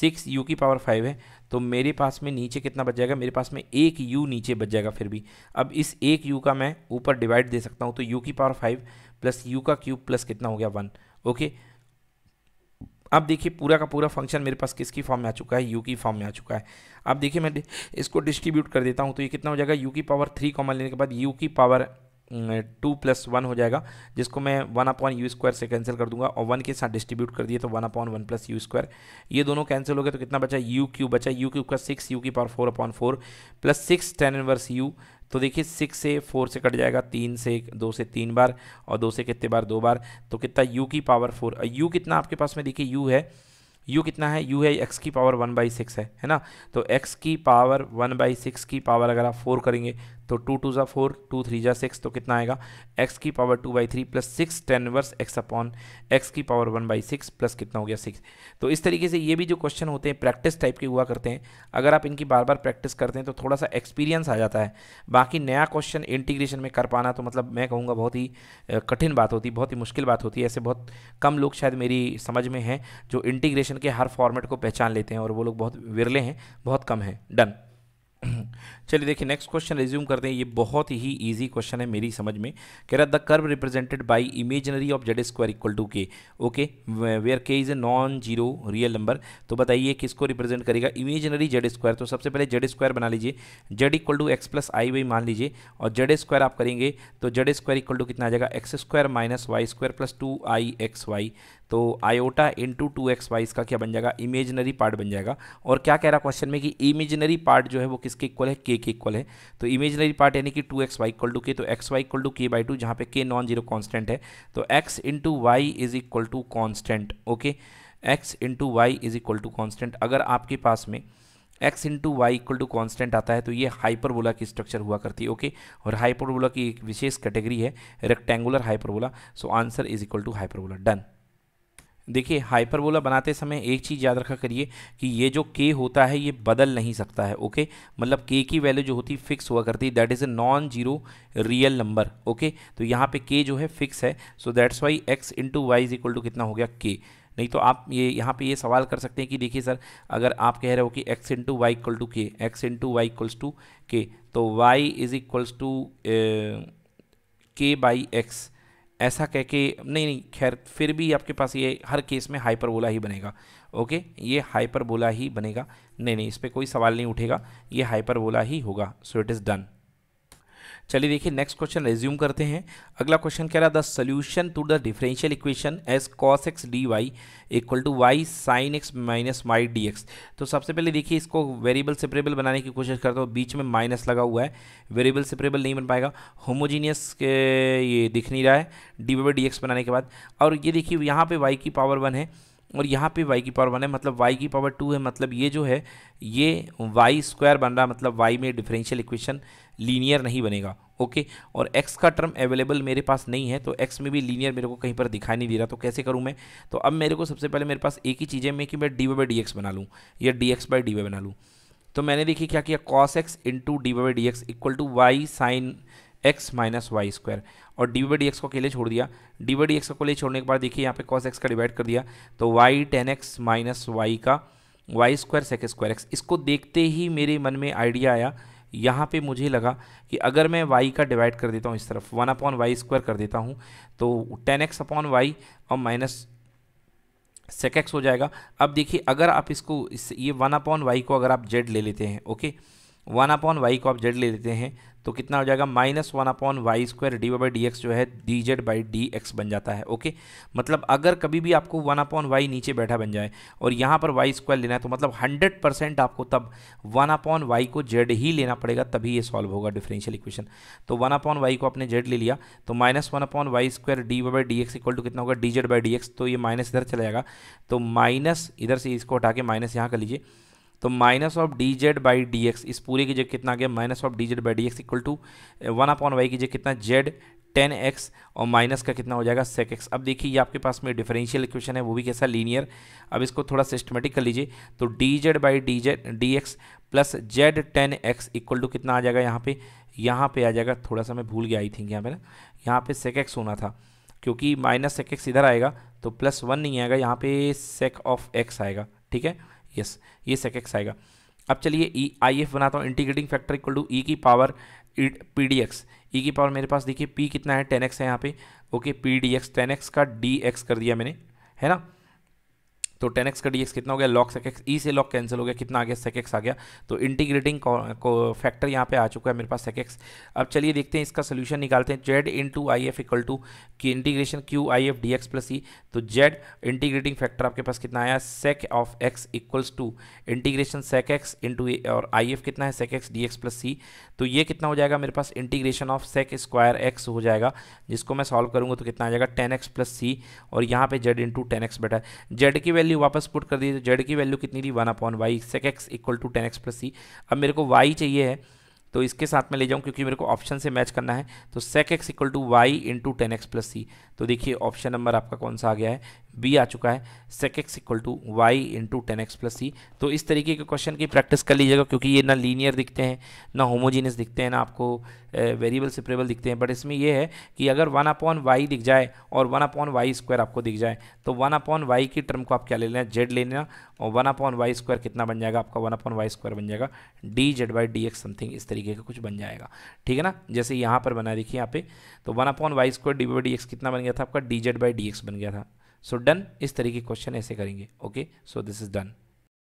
सिक्स यू की पावर फाइव है तो मेरे पास में नीचे कितना बच जाएगा मेरे पास में एक यू नीचे बच जाएगा फिर भी अब इस एक यू का मैं ऊपर डिवाइड दे सकता हूँ तो यू की पावर फाइव प्लस यू का क्यूब प्लस कितना हो गया वन ओके okay? अब देखिए पूरा का पूरा फंक्शन मेरे पास किसकी फॉर्म में आ चुका है यू की फॉर्म में आ चुका है अब देखिए मैं इसको डिस्ट्रीब्यूट कर देता हूँ तो ये कितना हो जाएगा यू की पावर थ्री कॉमन लेने के बाद यू की पावर टू प्लस वन हो जाएगा जिसको मैं वन अपॉन यू स्क्वायर से कैंसिल कर दूंगा और वन के साथ डिस्ट्रीब्यूट कर दिए तो one upon one plus u square ये दोनों कैंसिल हो गए तो कितना बचा यू क्यूब बचा यू क्यूब का सिक्स यू की power four upon four plus six tan inverse u तो देखिए सिक्स से फोर से कट जाएगा तीन से दो से तीन बार और दो से कितने बार दो बार तो कितना यू की पावर फोर यू कितना आपके पास में देखिए यू है यू कितना है यू है एक्स की पावर वन बाई सिक्स है है ना तो एक्स की पावर वन बाई सिक्स की पावर अगर आप फोर करेंगे तो टू टू ज़ा फोर टू थ्री ज़ा सिक्स तो कितना आएगा एक्स की power two by three plus six tan inverse x upon x की power one by six plus कितना हो गया सिक्स तो इस तरीके से ये भी जो क्वेश्चन होते हैं प्रैक्टिस टाइप के हुआ करते हैं अगर आप इनकी बार बार प्रैक्टिस करते हैं तो थोड़ा सा एक्सपीरियंस आ जाता है बाकी नया क्वेश्चन इंटीग्रेशन में कर पाना तो मतलब मैं कहूँगा बहुत ही कठिन बात होती है बहुत ही मुश्किल बात होती है ऐसे बहुत कम लोग शायद मेरी समझ में हैं जो इंटीग्रेशन के हर फॉर्मेट को पहचान लेते हैं और वो लोग बहुत विरले हैं बहुत कम हैं डन चलिए देखिए नेक्स्ट क्वेश्चन रिज्यूम करते हैं ये बहुत ही इजी क्वेश्चन है मेरी समझ में कह रहा the curve represented by imaginary of z square equal to k okay where k is a non zero real number तो बताइए किसको रिप्रेजेंट करेगा इमेजनरी जेड स्क्वायर तो सबसे पहले जेड स्क्वायर बना लीजिए z equal to x plus i y मान लीजिए और जेड स्क्वायर आप करेंगे तो जेड स्क्वायर इक्वल टू कितना आ जाएगा x square minus y square plus two i x y तो iota into two x y इसका क्या बन जाएगा इमेजनरी पार्ट बन जाएगा और क्या कह रहा क्वेश्चन में कि इमेजनरी पार्ट जो है वो किस किसके इक्वल है के के इक्वल है तो इमेजनरी पार्ट यानी कि two x y equal to k तो x y equal to k by two जहाँ पे के नॉन जीरो कॉन्स्टेंट है तो x into y is equal to constant okay x into y is equal to constant अगर आपके पास में x into y equal to constant आता है तो ये हाइपरबोला की स्ट्रक्चर हुआ करती है ओके और हाइपरबोला की एक विशेष कैटेगरी है rectangular hyperbola so answer is equal to hyperbola done देखिए हाइपरबोला बनाते समय एक चीज़ याद रखा करिए कि ये जो के होता है ये बदल नहीं सकता है ओके मतलब के की वैल्यू जो होती है फिक्स हुआ करती है that is a non zero real number okay तो यहाँ पे के जो है फिक्स है so that's why x into y is equal to कितना हो गया के नहीं तो आप ये यहाँ पे ये सवाल कर सकते हैं कि देखिए सर अगर आप कह रहे हो कि x into y equal to k x into y equals to k तो y is equals to k by x ऐसा कह के नहीं नहीं खैर फिर भी आपके पास ये हर केस में हाइपरबोला ही बनेगा ओके ये हाइपरबोला ही बनेगा नहीं नहीं इस पर कोई सवाल नहीं उठेगा ये हाइपरबोला ही होगा सो इट इज़ डन चलिए देखिए नेक्स्ट क्वेश्चन रेज्यूम करते हैं अगला क्वेश्चन कह रहा the solution to the differential equation as cos x d y equal to y sine x minus y d x तो सबसे पहले देखिए इसको वेरिएबल सेपरेबल बनाने की कोशिश करता हूँ बीच में माइनस लगा हुआ है वेरिएबल सेपरेबल नहीं बन पाएगा होमोजीनियस ये दिख नहीं रहा है डी वाई डी एक्स बनाने के बाद और ये देखिए यहाँ पर वाई की पावर वन है और यहाँ पे y की पावर वन है मतलब y की पावर टू है मतलब ये जो है ये y स्क्वायर बन रहा मतलब y में डिफरेंशियल इक्वेशन लीनियर नहीं बनेगा ओके और x का टर्म अवेलेबल मेरे पास नहीं है तो x में भी लीनियर मेरे को कहीं पर दिखाई नहीं दे रहा तो कैसे करूँ मैं तो अब मेरे को सबसे पहले मेरे पास एक ही चीज़ है मैं कि मैं डी बाई डी बना लूँ या डी एक्स बाई डी बना लूँ तो मैंने देखिए क्या किया cos x into d by d x equal to y sine x minus y square और डी बाई डी एक्स को अकेले छोड़ दिया डी बाई डी एक्स को अकेले छोड़ने के बाद देखिए यहाँ पे कॉस एक्स का डिवाइड कर दिया तो y tan x minus y का y square sec square x इसको देखते ही मेरे मन में आइडिया आया यहाँ पे मुझे लगा कि अगर मैं y का डिवाइड कर देता हूँ इस तरफ वन अपॉन वाई स्क्वायर कर देता हूँ तो टेन एक्स अपॉन वाई और माइनस सेक एक्स हो जाएगा अब देखिए अगर आप इसको इस ये वन अपॉन वाई को अगर आप जेड ले लेते हैं ओके वन अपॉन वाई को आप जेड ले लेते हैं तो कितना हो जाएगा minus one upon y square d y by d x जो है d z by d x बन जाता है ओके मतलब अगर कभी भी आपको वन अपॉन वाई नीचे बैठा बन जाए और यहाँ पर वाई स्क्वायर लेना है तो मतलब हंड्रेड परसेंट आपको तब वन अपॉन वाई को जेड ही लेना पड़ेगा तभी ये सॉल्व होगा डिफरेंशियल इक्वेशन तो वन अपॉन वाई को आपने जेड ले लिया तो minus one upon y square d y by d x equal to कितना होगा d z by d x तो ये माइनस इधर चला जाएगा तो माइनस इधर से इसको हटा के माइनस यहाँ कर लीजिए तो minus of d z by d x इस पूरे की जगह कितना आ गया minus of d z by d x equal to one upon y की जगह कितना जेड टेन एक्स और माइनस का कितना हो जाएगा सेक एक्स अब देखिए ये आपके पास में डिफरेंशियल इक्वेशन है वो भी कैसा लीनियर अब इसको थोड़ा सिस्टमेटिक कर लीजिए तो d z by d z d x plus z tan x equal to कितना आ जाएगा यहाँ पे यहाँ पे आ जाएगा थोड़ा सा मैं भूल गया आई थिंक यहाँ पे ना यहाँ पे सेक एक्स होना था क्योंकि माइनस सेक एक्स इधर आएगा तो प्लस वन नहीं आएगा यहाँ पे सेक ऑफ एक्स आएगा ठीक है यस ये सेक एक्स आएगा अब चलिए ई आई एफ बनाता हूँ integrating factor equal to e की power p d x e की पावर मेरे पास देखिए पी कितना है टेन एक्स है यहाँ पे okay p d x tan x का डी एक्स कर दिया मैंने है ना तो टेन एक्स का डी कितना हो गया लॉक सेक एक्स ई से लॉक कैंसिल हो गया कितना आ गया सेक एक्स आ गया तो इंटीग्रेटिंग को फैक्टर यहाँ पे आ चुका है मेरे पास सेक एक्स अब चलिए देखते हैं इसका सोल्यूशन निकालते हैं z into I F equal to की integration q I F d x plus e तो जेड इंटीग्रेटिंग फैक्टर आपके पास कितना आया sec of x equals to integration sec x into और आई एफ कितना है sec x d x plus c तो ये कितना हो जाएगा मेरे पास integration of sec square x हो जाएगा जिसको मैं सॉल्व करूँगा तो कितना आ जाएगा टेन एक्स प्लस सी और यहाँ पे जेड इंटू टेन एक्स बेटा जेड की वैल्यू वैल्यू वापस पुट कर दीजिए जेड की वैल्यू कितनी थी one upon y sec x equal to tan x plus c अब मेरे को वाई चाहिए है तो इसके साथ में ले जाऊँ क्योंकि मेरे को ऑप्शन से मैच करना है तो sec x equal to y into tan x plus c तो देखिए ऑप्शन नंबर आपका कौन सा आ गया है बी आ चुका है sec x equal to y into tan x plus c तो इस तरीके के क्वेश्चन की प्रैक्टिस कर लीजिएगा क्योंकि ये ना लीनियर दिखते हैं ना होमोजीनियस दिखते हैं ना आपको वेरिएबल सेपरेबल दिखते हैं बट इसमें यह है कि अगर वन अपॉन वाई दिख जाए और वन अपॉन वाई स्क्वायर आपको दिख जाए तो वन अपॉन वाई की टर्म को आप क्या ले लेना जेड ले लेना और वन अपॉन वाई स्क्वायर कितना बन जाएगा आपका वन अपॉन वाई स्क्वायर बन जाएगा d z by d x something इस तरीके का कुछ बन जाएगा ठीक है ना जैसे यहाँ पर बना देखिए यहाँ पे तो one upon y square d by d x कितना बन गया था आपका d z by d x बन गया था सो डन इस तरीके क्वेश्चन ऐसे करेंगे okay so this is done